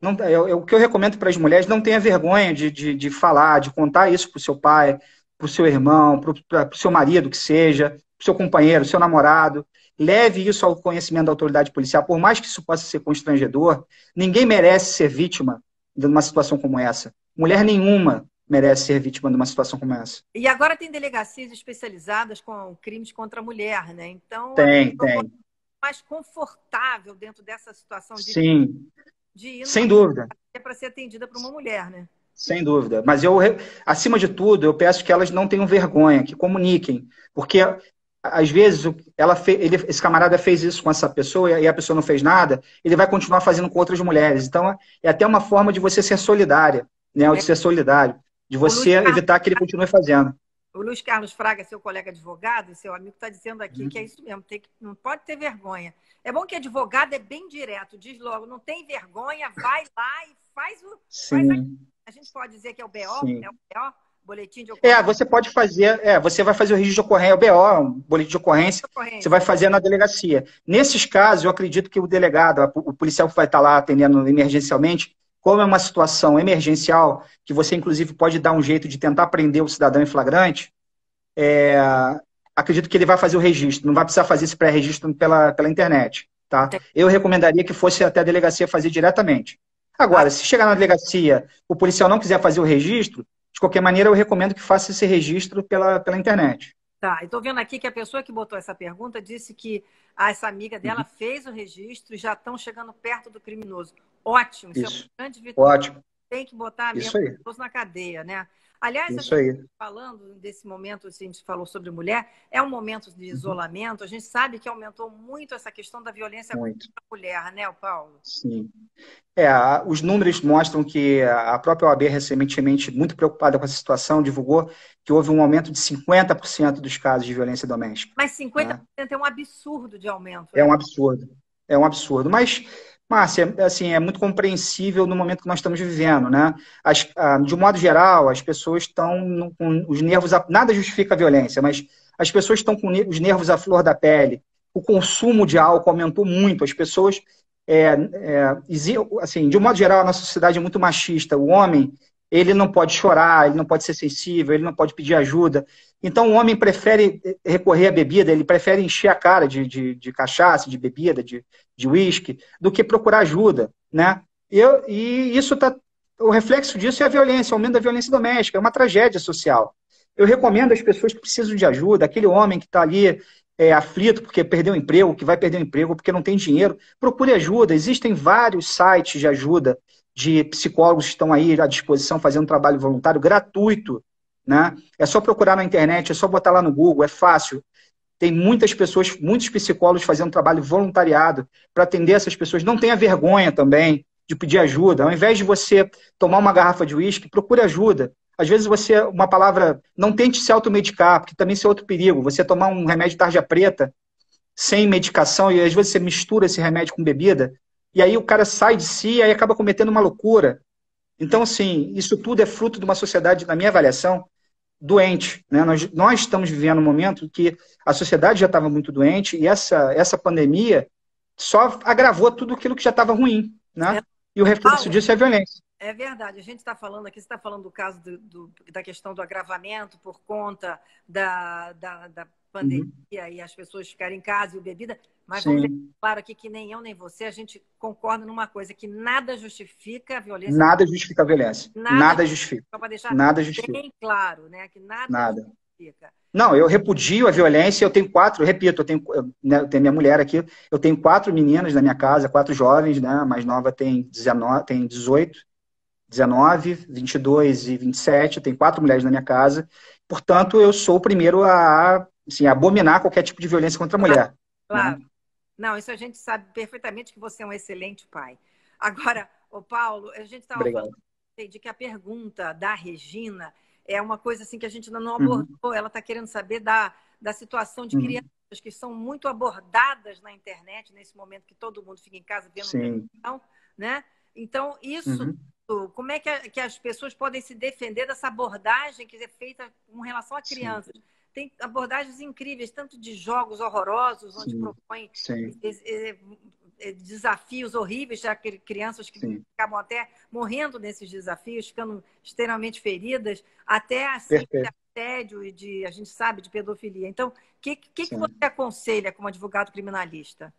Não, eu, é, eu, é o que eu recomendo para as mulheres, não tenha vergonha de, de, de falar, de contar isso para o seu pai, para o seu irmão, para o seu marido, que seja seu companheiro, seu namorado. Leve isso ao conhecimento da autoridade policial. Por mais que isso possa ser constrangedor, ninguém merece ser vítima de uma situação como essa. Mulher nenhuma merece ser vítima de uma situação como essa. E agora tem delegacias especializadas com crimes contra a mulher, né? Então, é tem, tem. mais confortável dentro dessa situação de Sim. de ir Sem dúvida. É para ser atendida por uma mulher, né? Sem dúvida. Mas eu, acima de tudo, eu peço que elas não tenham vergonha, que comuniquem. Porque às vezes, ela ele... esse camarada fez isso com essa pessoa e a pessoa não fez nada, ele vai continuar fazendo com outras mulheres. Então, é até uma forma de você ser solidária, né? de ser solidário. De você evitar Carlos... que ele continue fazendo. O Luiz Carlos Fraga, seu colega advogado seu amigo, está dizendo aqui uhum. que é isso mesmo, tem que, não pode ter vergonha. É bom que advogado é bem direto, diz logo, não tem vergonha, vai lá e faz o. Faz a... a... gente pode dizer que é o BO, Sim. é o BO, Boletim de é, ocorrência. É, você pode fazer, é, você vai fazer o registro de ocorrência, é o BO, é um boletim de ocorrência, ocorrência, você vai fazer na delegacia. Nesses casos, eu acredito que o delegado, o policial que vai estar lá atendendo emergencialmente, como é uma situação emergencial, que você inclusive pode dar um jeito de tentar prender o cidadão em flagrante, é, acredito que ele vai fazer o registro, não vai precisar fazer esse pré-registro pela, pela internet. Tá? Eu recomendaria que fosse até a delegacia fazer diretamente. Agora, ah. se chegar na delegacia, o policial não quiser fazer o registro, de qualquer maneira, eu recomendo que faça esse registro pela, pela internet. Tá, estou vendo aqui que a pessoa que botou essa pergunta disse que ah, essa amiga dela uhum. fez o registro e já estão chegando perto do criminoso. Ótimo, isso, isso é uma grande vitória. Ótimo. Tem que botar a mesmo na cadeia, né? Aliás, Isso gente, tá falando desse momento, assim, a gente falou sobre mulher, é um momento de uhum. isolamento. Uhum. A gente sabe que aumentou muito essa questão da violência muito. contra a mulher, né, Paulo? Sim. É, os números mostram que a própria OAB, recentemente, muito preocupada com essa situação, divulgou que houve um aumento de 50% dos casos de violência doméstica. Mas 50% né? é um absurdo de aumento. É né? um absurdo. É um absurdo. Mas Márcia, assim, é muito compreensível no momento que nós estamos vivendo, né? As, de um modo geral, as pessoas estão com os nervos... A, nada justifica a violência, mas as pessoas estão com os nervos à flor da pele. O consumo de álcool aumentou muito. As pessoas... É, é, assim, de um modo geral, a nossa sociedade é muito machista. O homem, ele não pode chorar, ele não pode ser sensível, ele não pode pedir ajuda. Então o homem prefere recorrer à bebida, ele prefere encher a cara de, de, de cachaça, de bebida, de uísque, do que procurar ajuda, né? Eu, e isso tá, o reflexo disso é a violência, o aumento da violência doméstica, é uma tragédia social. Eu recomendo às pessoas que precisam de ajuda, aquele homem que está ali é, aflito porque perdeu o emprego, que vai perder o emprego porque não tem dinheiro, procure ajuda. Existem vários sites de ajuda de psicólogos que estão aí à disposição fazendo trabalho voluntário gratuito, né? É só procurar na internet, é só botar lá no Google, é fácil. Tem muitas pessoas, muitos psicólogos fazendo trabalho voluntariado para atender essas pessoas. Não tenha vergonha também de pedir ajuda. Ao invés de você tomar uma garrafa de uísque, procure ajuda. Às vezes você, uma palavra, não tente se automedicar, porque também isso é outro perigo. Você tomar um remédio tarja preta sem medicação e às vezes você mistura esse remédio com bebida, e aí o cara sai de si e aí acaba cometendo uma loucura. Então, assim, isso tudo é fruto de uma sociedade, na minha avaliação, doente. Né? Nós, nós estamos vivendo um momento que a sociedade já estava muito doente e essa, essa pandemia só agravou tudo aquilo que já estava ruim. Né? É. E o reflexo disso é a violência. É verdade. A gente está falando aqui, você está falando do caso do, do, da questão do agravamento por conta da, da, da Uhum. pandemia uhum. e as pessoas ficarem em casa e bebida, mas Sim. vamos deixar claro aqui que nem eu nem você, a gente concorda numa coisa, que nada justifica a violência. Nada justifica a violência. Nada, nada justifica. Só para deixar nada bem justifica. claro, né? Que nada, nada. justifica. Não, eu repudio a violência, eu tenho quatro, eu repito, eu tenho, eu, né, eu tenho minha mulher aqui, eu tenho quatro meninas na minha casa, quatro jovens, né? A mais nova tem, 19, tem 18, 19, 22 e 27, eu tenho quatro mulheres na minha casa. Portanto, eu sou o primeiro a assim, abominar qualquer tipo de violência contra a mulher. Né? Claro. Né? Não, isso a gente sabe perfeitamente que você é um excelente pai. Agora, o Paulo, a gente estava falando de que a pergunta da Regina é uma coisa assim que a gente ainda não uhum. abordou. Uhum. Ela está querendo saber da, da situação de uhum. crianças que são muito abordadas na internet nesse momento que todo mundo fica em casa vendo televisão, né? Então, isso, uhum. como é que, a, que, as pessoas podem se defender dessa abordagem que é feita com relação a crianças? Sim tem abordagens incríveis, tanto de jogos horrorosos, onde sim, propõe sim. É, desafios horríveis, já que crianças que sim. acabam até morrendo nesses desafios, ficando extremamente feridas, até assim, de assédio e de, a gente sabe, de pedofilia. Então, o que, que, que você aconselha como advogado criminalista?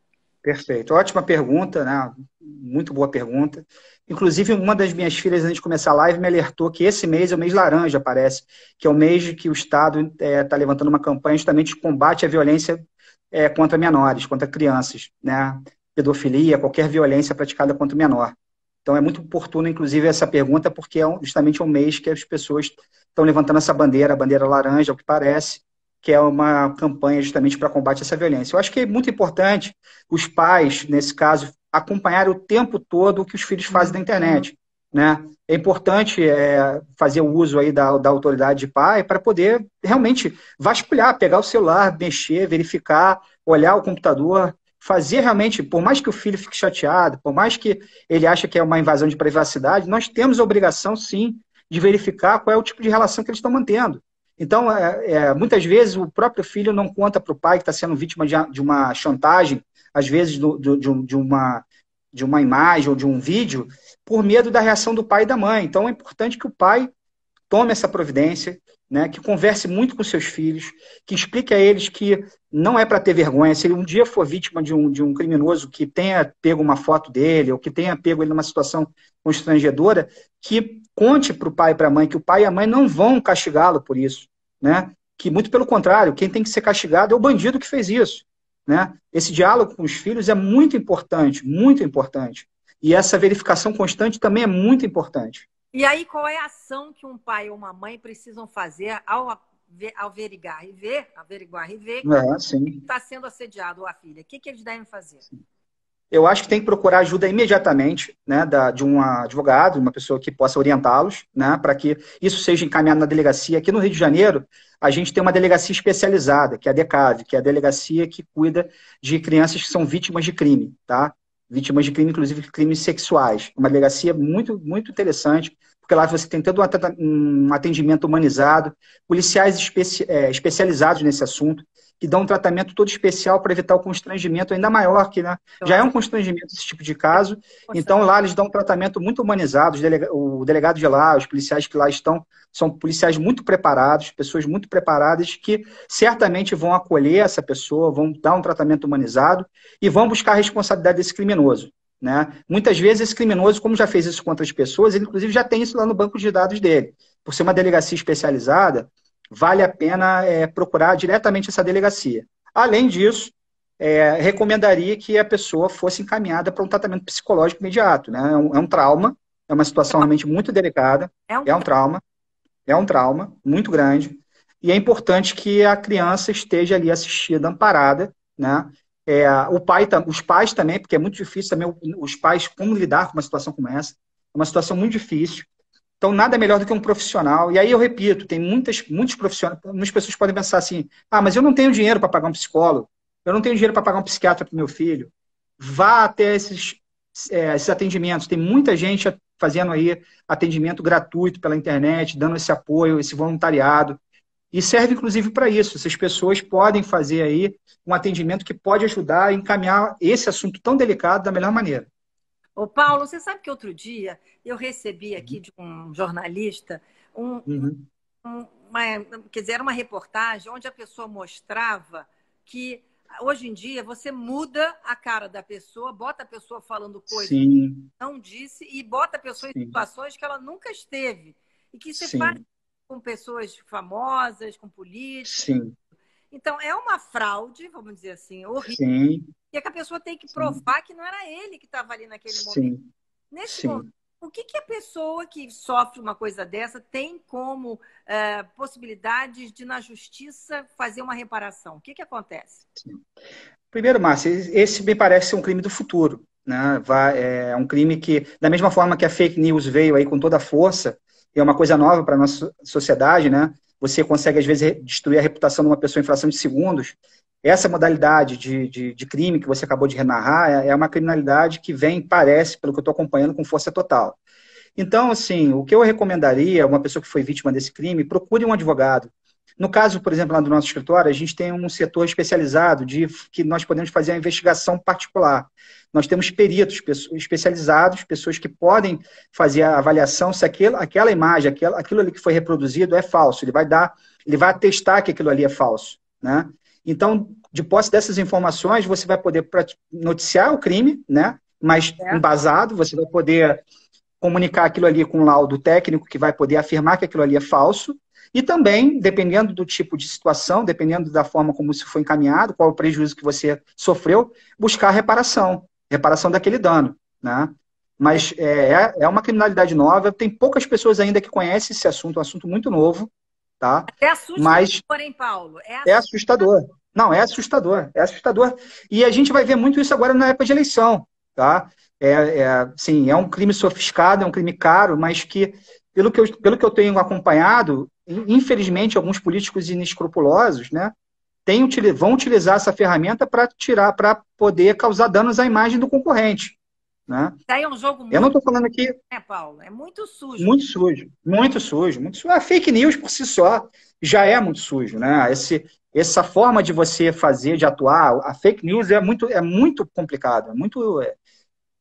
Perfeito. Ótima pergunta, né? Muito boa pergunta. Inclusive, uma das minhas filhas, antes de começar a live, me alertou que esse mês é o mês laranja, parece, que é o mês que o Estado está é, tá levantando uma campanha justamente de combate à violência é, contra menores, contra crianças, né? Pedofilia, qualquer violência praticada contra o menor. Então, é muito oportuno, inclusive, essa pergunta, porque é justamente é um mês que as pessoas estão levantando essa bandeira, a bandeira laranja, é o que parece, que é uma campanha justamente para combate essa violência. Eu acho que é muito importante os pais, nesse caso, acompanhar o tempo todo o que os filhos fazem na internet. Uhum. Né? É importante é, fazer o uso aí da, da autoridade de pai para poder realmente vasculhar, pegar o celular, mexer, verificar, olhar o computador, fazer realmente, por mais que o filho fique chateado, por mais que ele ache que é uma invasão de privacidade, nós temos a obrigação, sim, de verificar qual é o tipo de relação que eles estão mantendo. Então, é, é, muitas vezes o próprio filho não conta para o pai que está sendo vítima de, de, uma chantagem, às vezes do, do, de, um, de, uma, de uma imagem ou de um vídeo, por medo da reação do pai e da mãe. Então, é importante que o pai tome essa providência, né, que converse muito com seus filhos, que explique a eles que não é para ter vergonha. Se ele um dia for vítima de um, de um criminoso que tenha pego uma foto dele ou que tenha pego ele numa situação constrangedora, que Conte para o pai e para a mãe que o pai e a mãe não vão castigá-lo por isso, né? Que muito pelo contrário, quem tem que ser castigado é o bandido que fez isso, né? Esse diálogo com os filhos é muito importante, muito importante. E essa verificação constante também é muito importante. E aí, qual é a ação que um pai ou uma mãe precisam fazer ao averiguar e ver, averiguar e ver é, que está sendo assediado a filha? O que, que eles devem fazer? Sim eu acho que tem que procurar ajuda imediatamente né, da, de um advogado, uma pessoa que possa orientá-los, né, para que isso seja encaminhado na delegacia. Aqui no Rio de Janeiro, a gente tem uma delegacia especializada, que é a DECAV, que é a delegacia que cuida de crianças que são vítimas de crime, tá? Vítimas de crime, inclusive crimes sexuais. Uma delegacia muito, muito interessante, porque lá você tem todo um atendimento humanizado, policiais é, especializados nesse assunto que dão um tratamento todo especial para evitar o constrangimento ainda maior, que né, então, já é um é. constrangimento esse tipo de caso. Então, lá eles dão um tratamento muito humanizado. Delega o delegado de lá, os policiais que lá estão, são policiais muito preparados, pessoas muito preparadas que certamente vão acolher essa pessoa, vão dar um tratamento humanizado e vão buscar a responsabilidade desse criminoso. Né? Muitas vezes esse criminoso, como já fez isso com outras pessoas, ele inclusive já tem isso lá no banco de dados dele. Por ser uma delegacia especializada, vale a pena é, procurar diretamente essa delegacia. Além disso, é, recomendaria que a pessoa fosse encaminhada para um tratamento psicológico imediato. Né? É, um, é um trauma, é uma situação realmente muito delicada, é um, é um trauma, é um trauma muito grande, e é importante que a criança esteja ali assistida, amparada, né? É, o pai, os pais também, porque é muito difícil também os pais como lidar com uma situação como essa. É uma situação muito difícil. Então, nada melhor do que um profissional. E aí eu repito, tem muitas, muitos profissionais, muitas pessoas podem pensar assim, ah, mas eu não tenho dinheiro para pagar um psicólogo, eu não tenho dinheiro para pagar um psiquiatra para meu filho. Vá até esses, é, esses atendimentos. Tem muita gente fazendo aí atendimento gratuito pela internet, dando esse apoio, esse voluntariado. E serve, inclusive, para isso. Essas pessoas podem fazer aí um atendimento que pode ajudar a encaminhar esse assunto tão delicado da melhor maneira. Ô, Paulo, você sabe que outro dia eu recebi uhum. aqui de um jornalista um, uhum. um, uma, quer dizer, uma reportagem onde a pessoa mostrava que hoje em dia você muda a cara da pessoa, bota a pessoa falando coisas Sim. que não disse e bota a pessoa em situações que ela nunca esteve. E que você é faz com pessoas famosas, com políticos, Sim. Então, é uma fraude, vamos dizer assim, horrível. Sim. E é que a pessoa tem que provar Sim. que não era ele que estava ali naquele Sim. momento. Nesse Sim. momento, o que, que, a pessoa que sofre uma coisa dessa tem como é, possibilidades de, na justiça, fazer uma reparação? O que, que acontece? Sim. Primeiro, Márcia, esse me parece um crime do futuro. Né? É, é um crime que, da mesma forma que a fake news veio aí com toda a força, é uma coisa nova para a nossa sociedade, né? você consegue, às vezes, destruir a reputação de uma pessoa em fração de segundos. Essa modalidade de, de, de crime que você acabou de renarrar é, é uma criminalidade que vem, parece, pelo que eu estou acompanhando, com força total. Então, assim, o que eu recomendaria a uma pessoa que foi vítima desse crime, procure um advogado. No caso, por exemplo, lá do nosso escritório, a gente tem um setor especializado de que nós podemos fazer a investigação particular. Nós temos peritos especializados, pessoas que podem fazer a avaliação se aquilo, aquela imagem, aquilo, aquilo ali que foi reproduzido é falso. Ele vai dar, ele vai atestar que aquilo ali é falso. Né? Então, de posse dessas informações, você vai poder noticiar o crime, né? mas é. embasado, você vai poder comunicar aquilo ali com um laudo técnico que vai poder afirmar que aquilo ali é falso, e também, dependendo do tipo de situação, dependendo da forma como isso foi encaminhado, qual o prejuízo que você sofreu, buscar reparação, reparação daquele dano. Né? Mas é, é, é uma criminalidade nova, tem poucas pessoas ainda que conhecem esse assunto, é um assunto muito novo. Tá? É assustador, Mas, porém, Paulo. É assustador. é assustador. Não, é assustador, é assustador. E a gente vai ver muito isso agora na época de eleição. Tá? É, é, sim, é um crime sofisticado, é um crime caro, mas que, pelo que eu, pelo que eu tenho acompanhado, infelizmente, alguns políticos inescrupulosos, né, tem, vão utilizar essa ferramenta para tirar, para poder causar danos à imagem do concorrente. Né? Daí é um jogo muito Eu não estou falando aqui. É, Paulo? É muito sujo. Muito sujo, muito sujo, muito sujo. A fake news por si só já é muito sujo, né? Esse, essa forma de você fazer, de atuar, a fake news é muito, é muito complicado, é muito, é,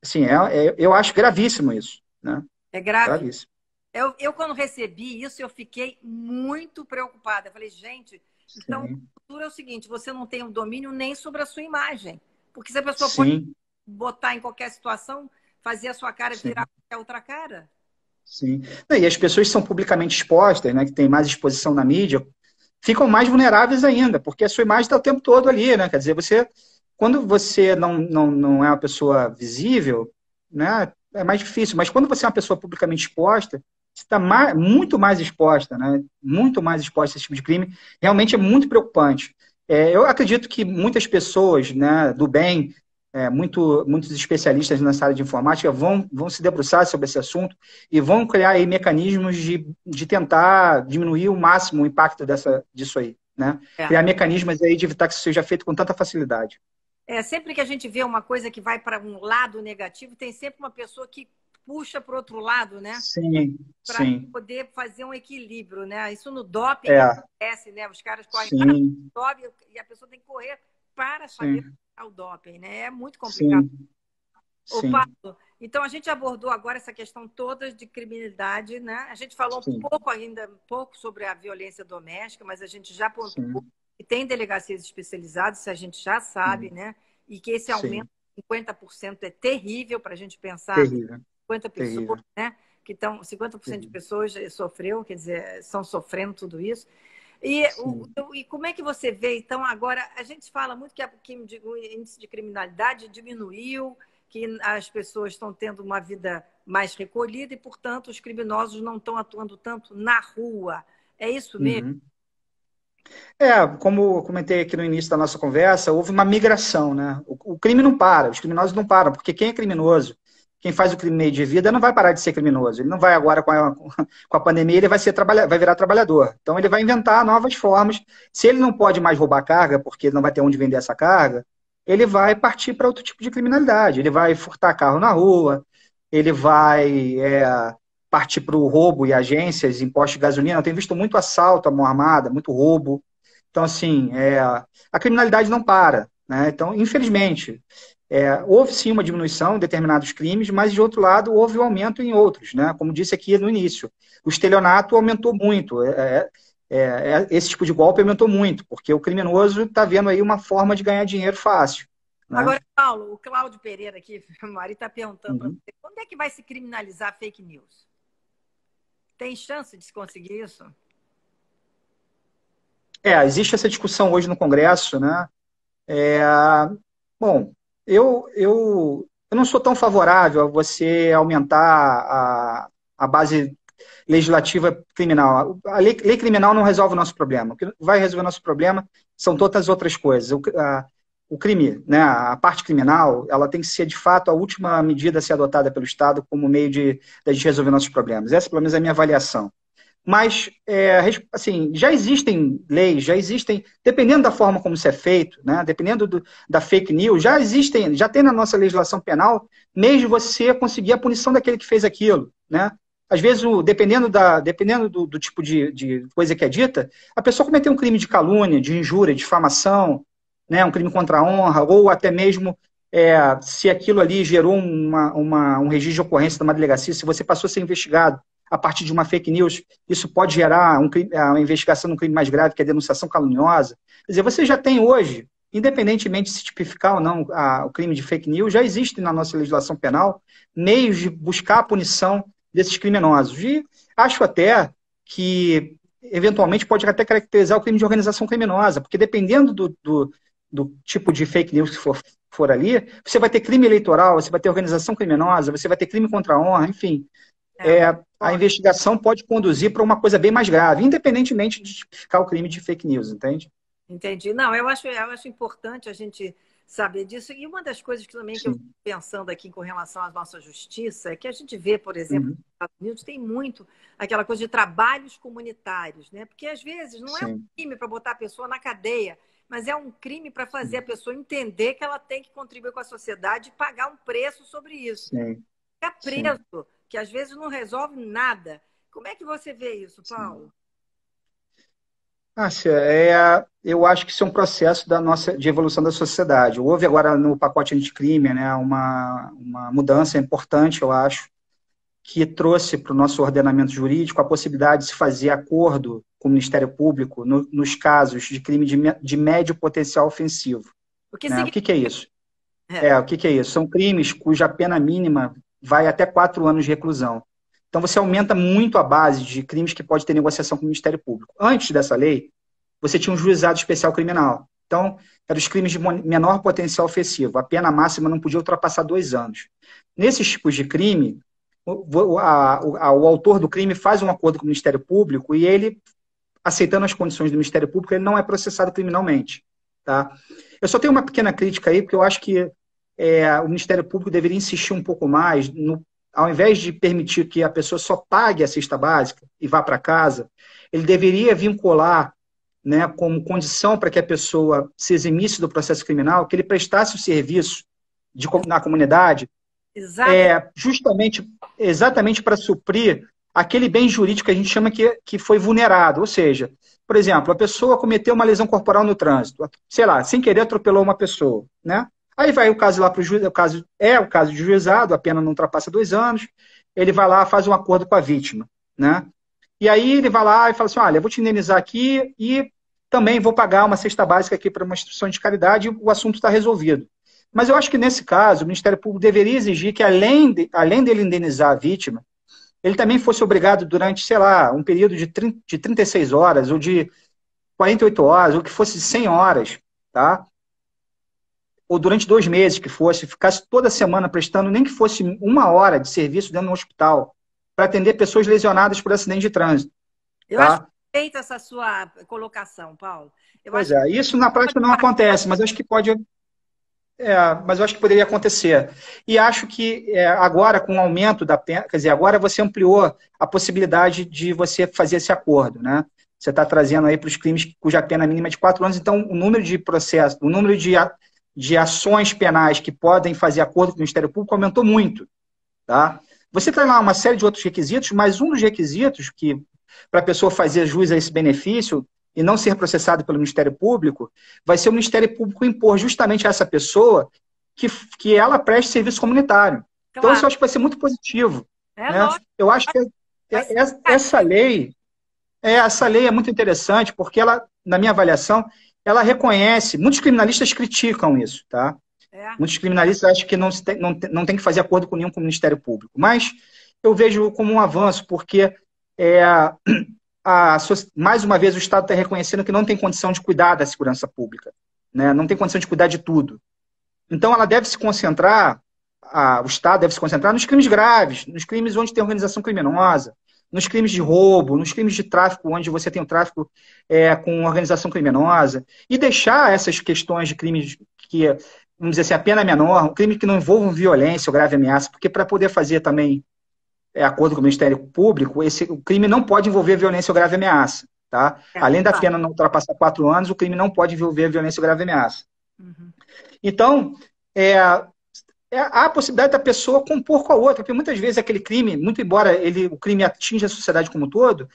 assim, é, é, eu acho gravíssimo isso, né? É grave. Gravíssimo. Eu, eu quando recebi isso, eu fiquei muito preocupada. Eu falei, gente, então, Sim. então a cultura é o seguinte, você não tem o um domínio nem sobre a sua imagem. Porque se a pessoa Sim. pode botar em qualquer situação, fazer a sua cara Sim. virar qualquer outra cara. Sim. E as pessoas que são publicamente expostas, né, que têm mais exposição na mídia, ficam mais vulneráveis ainda, porque a sua imagem está o tempo todo ali, né? Quer dizer, você, quando você não, não, não é uma pessoa visível, né, é mais difícil. Mas quando você é uma pessoa publicamente exposta, está mais, muito mais exposta, né? Muito mais exposta a esse tipo de crime. Realmente é muito preocupante. É, eu acredito que muitas pessoas né, do bem, é, muito, muitos especialistas nessa área de informática vão, vão se debruçar sobre esse assunto e vão criar aí mecanismos de, de tentar diminuir o máximo o impacto dessa, disso aí. Né? É. Criar mecanismos aí de evitar que isso seja feito com tanta facilidade. É, sempre que a gente vê uma coisa que vai para um lado negativo, tem sempre uma pessoa que puxa para o outro lado, né? Sim, Para poder fazer um equilíbrio, né? Isso no doping é. acontece, né? Os caras correm sim. para o doping e a pessoa tem que correr para saber o doping, né? É muito complicado. Sim. Ô, Paulo, então a gente abordou agora essa questão toda de criminalidade, né? A gente falou sim. um pouco ainda, um pouco sobre a violência doméstica, mas a gente já pontuou que tem delegacias especializadas, isso a gente já sabe, né? E que esse aumento de 50% é terrível para a gente pensar terrível. 50 pessoas, né? Que estão, 50% é de pessoas sofreu, quer dizer, estão sofrendo tudo isso. E, o, e como é que você vê, então, agora, a gente fala muito que, a, que o índice de criminalidade diminuiu, que as pessoas estão tendo uma vida mais recolhida e, portanto, os criminosos não estão atuando tanto na rua. É isso mesmo? Uhum. É, como eu comentei aqui no início da nossa conversa, houve uma migração, né? O, o crime não para, os criminosos não param, porque quem é criminoso quem faz o crime meio de vida não vai parar de ser criminoso. Ele não vai agora com a, com a pandemia, ele vai, ser, vai virar trabalhador. Então ele vai inventar novas formas. Se ele não pode mais roubar carga, porque não vai ter onde vender essa carga, ele vai partir para outro tipo de criminalidade. Ele vai furtar carro na rua, ele vai é, partir para o roubo e agências, imposto de gasolina. Eu tenho visto muito assalto à mão armada, muito roubo. Então, assim, é, a criminalidade não para. Né? Então, infelizmente, é, houve sim uma diminuição em determinados crimes, mas de outro lado houve um aumento em outros, né? Como disse aqui no início, o estelionato aumentou muito, é, é, é, é esse tipo de golpe aumentou muito, porque o criminoso está vendo aí uma forma de ganhar dinheiro fácil. Né? Agora, Paulo, o Cláudio Pereira aqui, o Mari está perguntando uhum. para você, quando é que vai se criminalizar fake news? Tem chance de se conseguir isso? É, existe essa discussão hoje no Congresso, né? É, bom, eu, eu, eu não sou tão favorável a você aumentar a, a base legislativa criminal. A lei, lei, criminal não resolve o nosso problema. O que vai resolver o nosso problema são todas as outras coisas. O, a, o crime, né, a parte criminal, ela tem que ser, de fato, a última medida a ser adotada pelo Estado como meio de, de resolver nossos problemas. Essa, pelo menos, é a minha avaliação. Mas, é, assim, já existem leis, já existem, dependendo da forma como isso é feito, né, dependendo do, da fake news, já existem, já tem na nossa legislação penal mesmo você conseguir a punição daquele que fez aquilo, né? Às vezes, o, dependendo, da, dependendo do, do tipo de, de, coisa que é dita, a pessoa cometeu um crime de calúnia, de injúria, de difamação, né, um crime contra a honra, ou até mesmo é, se aquilo ali gerou uma, uma, um registro de ocorrência numa delegacia, se você passou a ser investigado a partir de uma fake news, isso pode gerar um crime, investigação de um crime mais grave, que é a denunciação caluniosa. Quer dizer, você já tem hoje, independentemente se tipificar ou não a, o crime de fake news, já existe na nossa legislação penal meios de buscar a punição desses criminosos. E acho até que, eventualmente, pode até caracterizar o crime de organização criminosa, porque dependendo do, do, do tipo de fake news que for, for ali, você vai ter crime eleitoral, você vai ter organização criminosa, você vai ter crime contra a honra, enfim. É, é, a investigação pode conduzir para uma coisa bem mais grave, independentemente de ficar o crime de fake news, entende? Entendi. Não, eu acho, eu acho importante a gente saber disso. E uma das coisas que também que eu estou pensando aqui com relação à nossa justiça é que a gente vê, por exemplo, uhum. nos Estados Unidos tem muito aquela coisa de trabalhos comunitários, né? Porque às vezes não Sim. é um crime para botar a pessoa na cadeia, mas é um crime para fazer uhum. a pessoa entender que ela tem que contribuir com a sociedade e pagar um preço sobre isso. Sim. Ficar preso que às vezes não resolve nada. Como é que você vê isso, Paulo? Márcia, é, eu acho que isso é um processo da nossa, de evolução da sociedade. Houve agora no pacote anticrime né, uma, uma mudança importante, eu acho, que trouxe para o nosso ordenamento jurídico a possibilidade de se fazer acordo com o Ministério Público no, nos casos de crime de, de médio potencial ofensivo. O que, né? significa... o que, que é isso? É. é, o que, que é isso? São crimes cuja pena mínima vai até quatro anos de reclusão. Então você aumenta muito a base de crimes que pode ter negociação com o Ministério Público. Antes dessa lei, você tinha um juizado especial criminal. Então, eram os crimes de menor potencial ofensivo. A pena máxima não podia ultrapassar dois anos. Nesses tipos de crime, o, a, a, o autor do crime faz um acordo com o Ministério Público e ele, aceitando as condições do Ministério Público, ele não é processado criminalmente. Tá? Eu só tenho uma pequena crítica aí, porque eu acho que é, o Ministério Público deveria insistir um pouco mais, no, ao invés de permitir que a pessoa só pague a cesta básica e vá para casa, ele deveria vincular né, como condição para que a pessoa se eximisse do processo criminal, que ele prestasse o serviço de, na comunidade, é, justamente, exatamente para suprir aquele bem jurídico que a gente chama que, que foi vulnerado. Ou seja, por exemplo, a pessoa cometeu uma lesão corporal no trânsito, sei lá, sem querer atropelou uma pessoa, né? Aí vai o caso lá para o juiz, o caso é o caso de juizado, a pena não ultrapassa dois anos, ele vai lá, faz um acordo com a vítima, né? E aí ele vai lá e fala assim, olha, vou te indenizar aqui e também vou pagar uma cesta básica aqui para uma instituição de caridade e o assunto está resolvido. Mas eu acho que nesse caso, o Ministério Público deveria exigir que, além, de, além dele indenizar a vítima, ele também fosse obrigado durante, sei lá, um período de, 30, de 36 horas ou de 48 horas, ou que fosse 100 horas, tá? ou durante dois meses que fosse, ficasse toda semana prestando, nem que fosse uma hora de serviço dentro de um hospital, para atender pessoas lesionadas por acidente de trânsito. Eu tá? acho perfeita essa sua colocação, Paulo. Eu pois é, isso na prática não acontece, mas acho que pode. É, mas eu acho que poderia acontecer. E acho que é, agora, com o aumento da pena, quer dizer, agora você ampliou a possibilidade de você fazer esse acordo, né? Você está trazendo aí para os crimes cuja pena mínima é de quatro anos, então o número de processos, o número de, de ações penais que podem fazer acordo com o Ministério Público aumentou muito. Tá? Você tem lá uma série de outros requisitos, mas um dos requisitos que para a pessoa fazer jus a esse benefício e não ser processado pelo Ministério Público, vai ser o Ministério Público impor justamente a essa pessoa que, que ela preste serviço comunitário. Claro. Então, então, isso ah. eu acho que vai ser muito positivo. É né? Eu acho que é, é, é, essa lei, essa lei é muito interessante, porque ela, na minha avaliação, ela reconhece, muitos criminalistas criticam isso, tá? É. Muitos criminalistas acham que não, tem, não, não tem que fazer acordo com nenhum com o Ministério Público. Mas eu vejo como um avanço, porque é, a, a, mais uma vez o Estado está reconhecendo que não tem condição de cuidar da segurança pública, né? não tem condição de cuidar de tudo. Então ela deve se concentrar, a, o Estado deve se concentrar nos crimes graves, nos crimes onde tem organização criminosa, nos crimes de roubo, nos crimes de tráfico, onde você tem o tráfico é, com organização criminosa, e deixar essas questões de crimes que, vamos dizer assim, a pena é menor, um crime que não envolva violência ou grave ameaça, porque para poder fazer também é, acordo com o Ministério Público, esse, o crime não pode envolver violência ou grave ameaça. Tá? É, Além tá. da pena não ultrapassar quatro anos, o crime não pode envolver violência ou grave ameaça. Uhum. Então, é, é, há a possibilidade da pessoa compor com a outra, porque muitas vezes aquele crime, muito embora ele, o crime atinja a sociedade como um todo,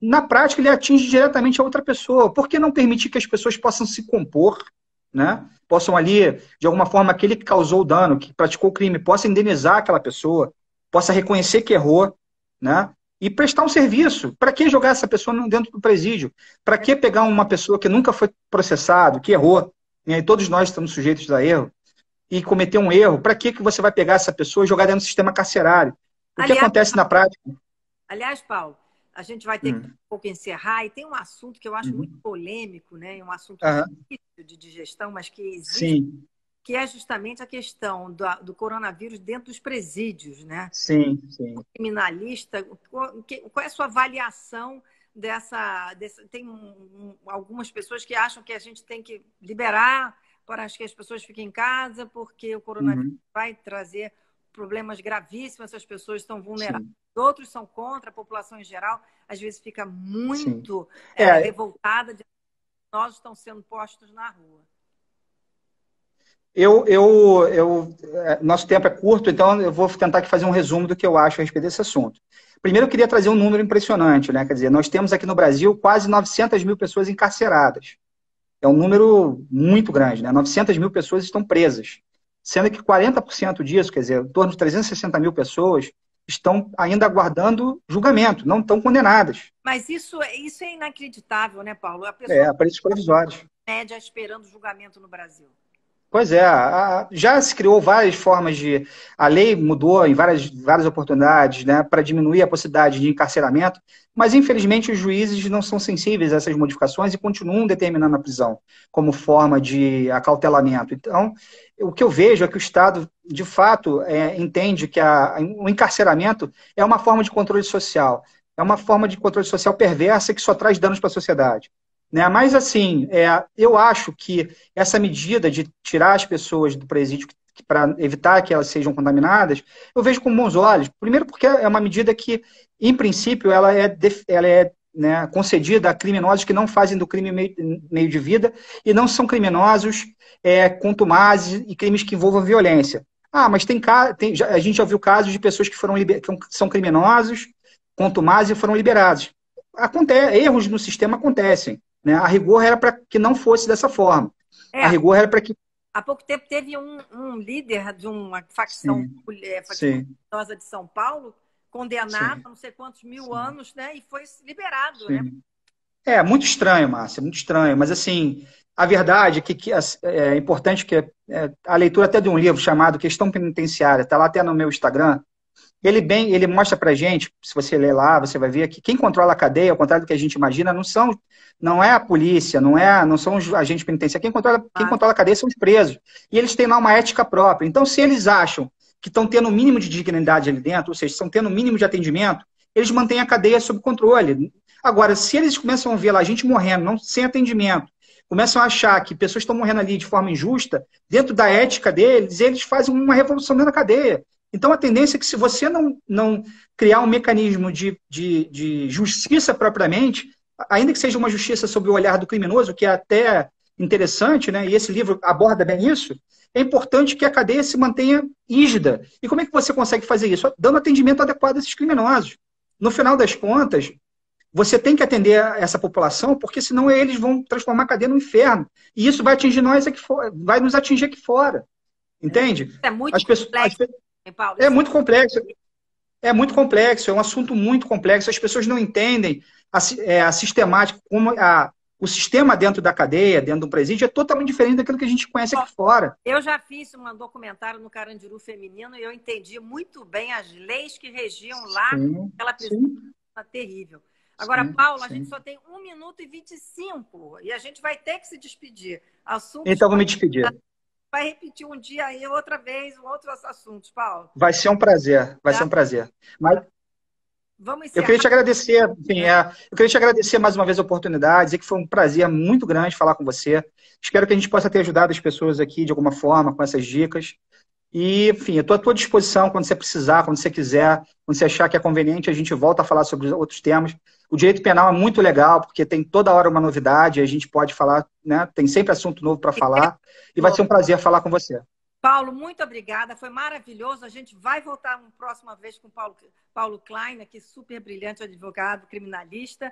na prática ele atinge diretamente a outra pessoa. Por que não permitir que as pessoas possam se compor, né? possam ali, de alguma forma, aquele que causou o dano, que praticou o crime, possa indenizar aquela pessoa, possa reconhecer que errou, né? e prestar um serviço. Para que jogar essa pessoa dentro do presídio? Para que pegar uma pessoa que nunca foi processado, que errou? Né? E aí todos nós estamos sujeitos a erro e cometer um erro, para que, que você vai pegar essa pessoa e jogar dentro do sistema carcerário? O aliás, que acontece na prática? Aliás, Paulo, a gente vai ter hum. que um pouco encerrar e tem um assunto que eu acho hum. muito polêmico, né? Um assunto uhum. difícil de digestão, mas que existe, Sim. que é justamente a questão do, do coronavírus dentro dos presídios, né? Sim, sim. O criminalista, qual, qual é a sua avaliação dessa, dessa tem um, um, algumas pessoas que acham que a gente tem que liberar para que as pessoas fiquem em casa, porque o coronavírus uhum. vai trazer problemas gravíssimos, essas pessoas estão vulneráveis. Sim. Outros são contra, a população em geral, às vezes fica muito é, é, revoltada de nós estão sendo postos na rua. Eu, eu, eu, é, nosso tempo é curto, então eu vou tentar aqui fazer um resumo do que eu acho a respeito desse assunto. Primeiro, eu queria trazer um número impressionante, né? Quer dizer, nós temos aqui no Brasil quase 900 mil pessoas encarceradas. É um número muito grande, né? 900 mil pessoas estão presas, sendo que 40% disso, quer dizer, em torno de 360 mil pessoas, estão ainda aguardando julgamento, não estão condenadas. Mas isso, é, isso é inacreditável, né, Paulo? A é, pessoa... É, aparelhos provisórios. Média esperando julgamento no Brasil. Pois é, já se criou várias formas de. A lei mudou em várias, várias oportunidades né, para diminuir a possibilidade de encarceramento, mas infelizmente os juízes não são sensíveis a essas modificações e continuam determinando a prisão como forma de acautelamento. Então, o que eu vejo é que o Estado, de fato, é, entende que a, o encarceramento é uma forma de controle social, é uma forma de controle social perversa que só traz danos para a sociedade. Né? Mas, assim, é, eu acho que essa medida de tirar as pessoas do presídio para evitar que elas sejam contaminadas, eu vejo com bons olhos. Primeiro, porque é uma medida que, em princípio, ela é, ela é né, concedida a criminosos que não fazem do crime meio, meio de vida e não são criminosos é, contumazes e crimes que envolvam violência. Ah, mas tem, tem a gente já viu casos de pessoas que foram que são criminosos, contumazes e foram liberados. acontece erros no sistema acontecem. Né? A rigor era para que não fosse dessa forma. É, a rigor era para que. Há pouco tempo teve um, um líder de uma facção, é, facção de São Paulo condenado a não sei quantos mil Sim. anos, né? E foi liberado, né? É, muito estranho, Márcia, muito estranho. Mas, assim, a verdade é que, que é, é importante que é, é, a leitura até de um livro chamado Questão Penitenciária, está lá até no meu Instagram, ele bem, ele mostra pra gente, se você ler lá, você vai ver que quem controla a cadeia, ao contrário do que a gente imagina, não são não é a polícia, não é, não são os agentes penitenciários. Quem controla, quem ah. controla a cadeia são os presos. E eles têm lá uma ética própria. Então, se eles acham que estão tendo o um mínimo de dignidade ali dentro, ou seja, estão tendo o um mínimo de atendimento, eles mantêm a cadeia sob controle. Agora, se eles começam a ver lá a gente morrendo, não sem atendimento, começam a achar que pessoas estão morrendo ali de forma injusta, dentro da ética deles, eles fazem uma revolução dentro da cadeia. Então, a tendência é que se você não, não criar um mecanismo de, de, de justiça propriamente, ainda que seja uma justiça sob o olhar do criminoso, que é até interessante, né? e esse livro aborda bem isso, é importante que a cadeia se mantenha rígida. E como é que você consegue fazer isso? Dando atendimento adequado a esses criminosos. No final das contas, você tem que atender essa população, porque senão eles vão transformar a cadeia no inferno. E isso vai atingir nós aqui fora, vai nos atingir aqui fora. Entende? É, é muito as pessoas, as, Paulo? É, é muito complexo. É muito complexo, é um assunto muito complexo. As pessoas não entendem a, é, a sistemática, como a, o sistema dentro da cadeia, dentro do presídio, é totalmente diferente daquilo que a gente conhece aqui fora. Eu já fiz um documentário no Carandiru Feminino e eu entendi muito bem as leis que regiam lá sim, aquela prisão terrível. Agora, sim, sim. a gente só tem 1 minuto e 25 e a gente vai ter que se despedir. Assunto. então, vou me despedir vai repetir um dia aí, outra vez, um outros assuntos, Paulo. Vai ser um prazer, vai tá? ser um tá? prazer. Mas Vamos encerrar. Eu queria te agradecer, enfim, é, eu queria te agradecer mais uma vez a oportunidade, dizer que foi um prazer muito grande falar com você. Espero que a gente possa ter ajudado as pessoas aqui de alguma forma com essas dicas. E, enfim, eu estou à tua disposição quando você precisar, quando você quiser, quando você achar que é conveniente, a gente volta a falar sobre outros temas. O direito penal é muito legal, porque tem toda hora uma novidade, a gente pode falar, né? Tem sempre assunto novo para falar. E vai ser um prazer falar com você. Paulo, muito obrigada, foi maravilhoso. A gente vai voltar uma próxima vez com Paulo, Paulo Klein, aqui super brilhante advogado, criminalista.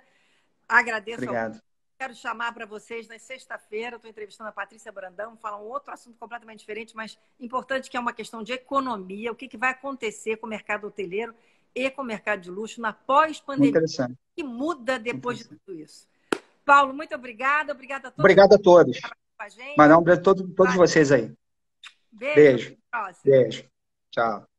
Agradeço. Obrigado. Ao... Quero chamar para vocês na sexta-feira, estou entrevistando a Patrícia Brandão, falar um outro assunto completamente diferente, mas importante que é uma questão de economia, o que, que vai acontecer com o mercado hoteleiro e com o mercado de luxo na pós-pandemia, que muda depois de tudo isso. Paulo, muito obrigada. Obrigada a todos. Obrigado a todos. Mas um beijo a todos, todos vocês aí. Beijo. Beijo. Beijo. Tchau.